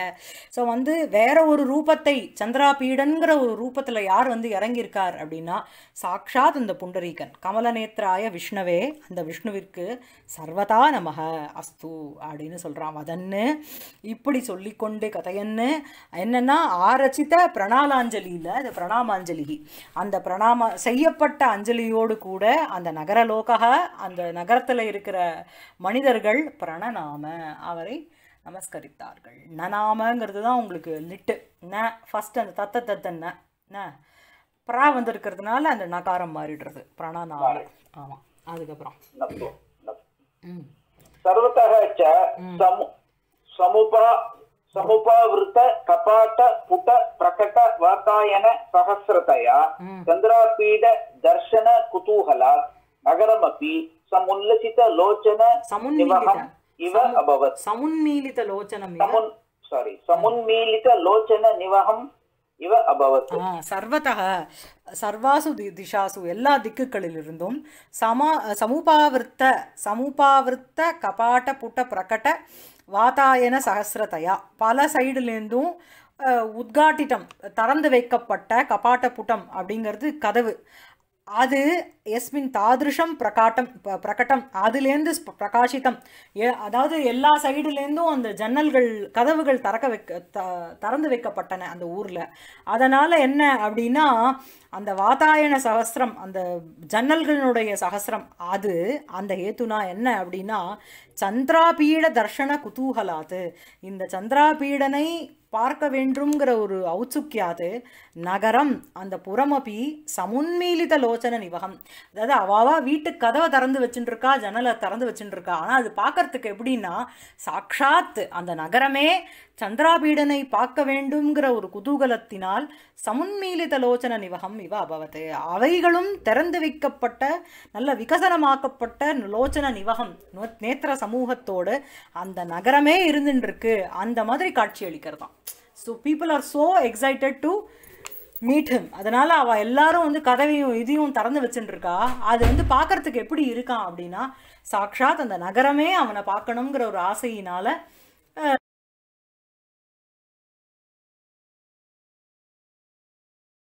ஸோ வந்து வேற ஒரு ரூபத்தை சந்திராபீடன்கிற ஒரு ரூபத்தில் யார் வந்து இறங்கியிருக்கார் அப்படின்னா சாக்ஷாத் அந்த புண்டரீகன் கமலநேத்ராய விஷ்ணுவே அந்த விஷ்ணுவிற்கு சர்வதா நமக அஸ்து அப்படின்னு சொல்கிறான் வதன்னு இப்படி சொல்லிக்கொண்டு கதையன்னு என்னென்னா ஆரச்சித்த பிரணாலாஞ்சலியில் அது பிரணாமாஞ்சலி அந்த பிரணாம செய்யப்பட்ட அஞ்சலியோடு கூட அந்த நகரலோகா அந்த நகரத்தில் இருக்கிற மனிதர்கள் பிரணநாம அவரை நமஸ்கரித்தார்கள் நனாமங்கிறது தான் உங்களுக்கு லிட்டு ந ஃபஸ்ட் அந்த தத்த தத்த ந பிரா ப்ரா வந்திருக்கிறதுனால அந்த நகாரம் மாறிடுறது பிரணநாம ஆமாம் அதுக்கப்புறம் சர்வத்தக சமுபா సముపావృత కపాట పుట ప్రకట వాతాయన సహస్రతయా చంద్రాపీడ దర్శన కుతూహల నగరమపి సముల్లసిత లోచన ఇవ అభవత్ సమున్మీలిత లోచన సమున్ సారీ సమున్మీలిత లోచన నివహం இவ அபவத் சர்வதக சர்வாசு திஷாசு எல்லா திக்குகளிலிருந்தும் சமா சமுபாவிருத்த சமுபாவிருத்த கபாட்ட புட்ட பிரகட்ட வாதாயன சகசிரதையா பல சைடுலேருந்தும் உத்காட்டிட்டம் திறந்து வைக்கப்பட்ட கப்பாட்ட புட்டம் அப்படிங்கிறது கதவு அது எஸ்மின் தாதிருஷம் பிரகாட்டம் பிரகட்டம் அதுலேருந்து பிரகாஷித்தம் ஏ அதாவது எல்லா சைடுலேருந்தும் அந்த ஜன்னல்கள் கதவுகள் திறக்க வைக்க த திறந்து வைக்கப்பட்டன அந்த ஊரில் அதனால் என்ன அப்படின்னா அந்த வாதாயன சகசிரம் அந்த ஜன்னல்களினுடைய சகசிரம் அது அந்த ஹேத்துனா என்ன அப்படின்னா சந்திராபீட தர்ஷன குதூகலாது இந்த சந்திராபீடனை பார்க்க வேண்டும்ங்கிற ஒரு ஔத்சுக்கியாது நகரம் அந்த புறமபி சமுன்மீலித லோச்சன நிவகம் அதாவது அவாவா வீட்டு கதவை திறந்து வச்சுட்டுருக்கா ஜன்னலை திறந்து வச்சுட்டுருக்கா ஆனால் அது பார்க்கறதுக்கு எப்படின்னா சாக்ஷாத் அந்த நகரமே சந்திராபீடனை பார்க்க வேண்டும்ங்கிற ஒரு குதூகலத்தினால் சமுன்மீலித லோச்சன நிவகம் இவ அபவத்து அவைகளும் திறந்து வைக்கப்பட்ட நல்ல விகசனமாக்கப்பட்ட லோச்சன நிவகம் நேத்திர சமூகத்தோடு அந்த நகரமே இருந்துருக்கு அந்த மாதிரி காட்சி அளிக்கிறதாம் so people are so excited to meet அதனால் அவள் எல்லாரும் வந்து கதவையும் இதையும் திறந்து வச்சுட்டுருக்கா அது வந்து பார்க்கறதுக்கு எப்படி இருக்கான் அப்படின்னா சாக்ஷாத் அந்த நகரமே அவனை பார்க்கணுங்கிற ஒரு ஆசையினால்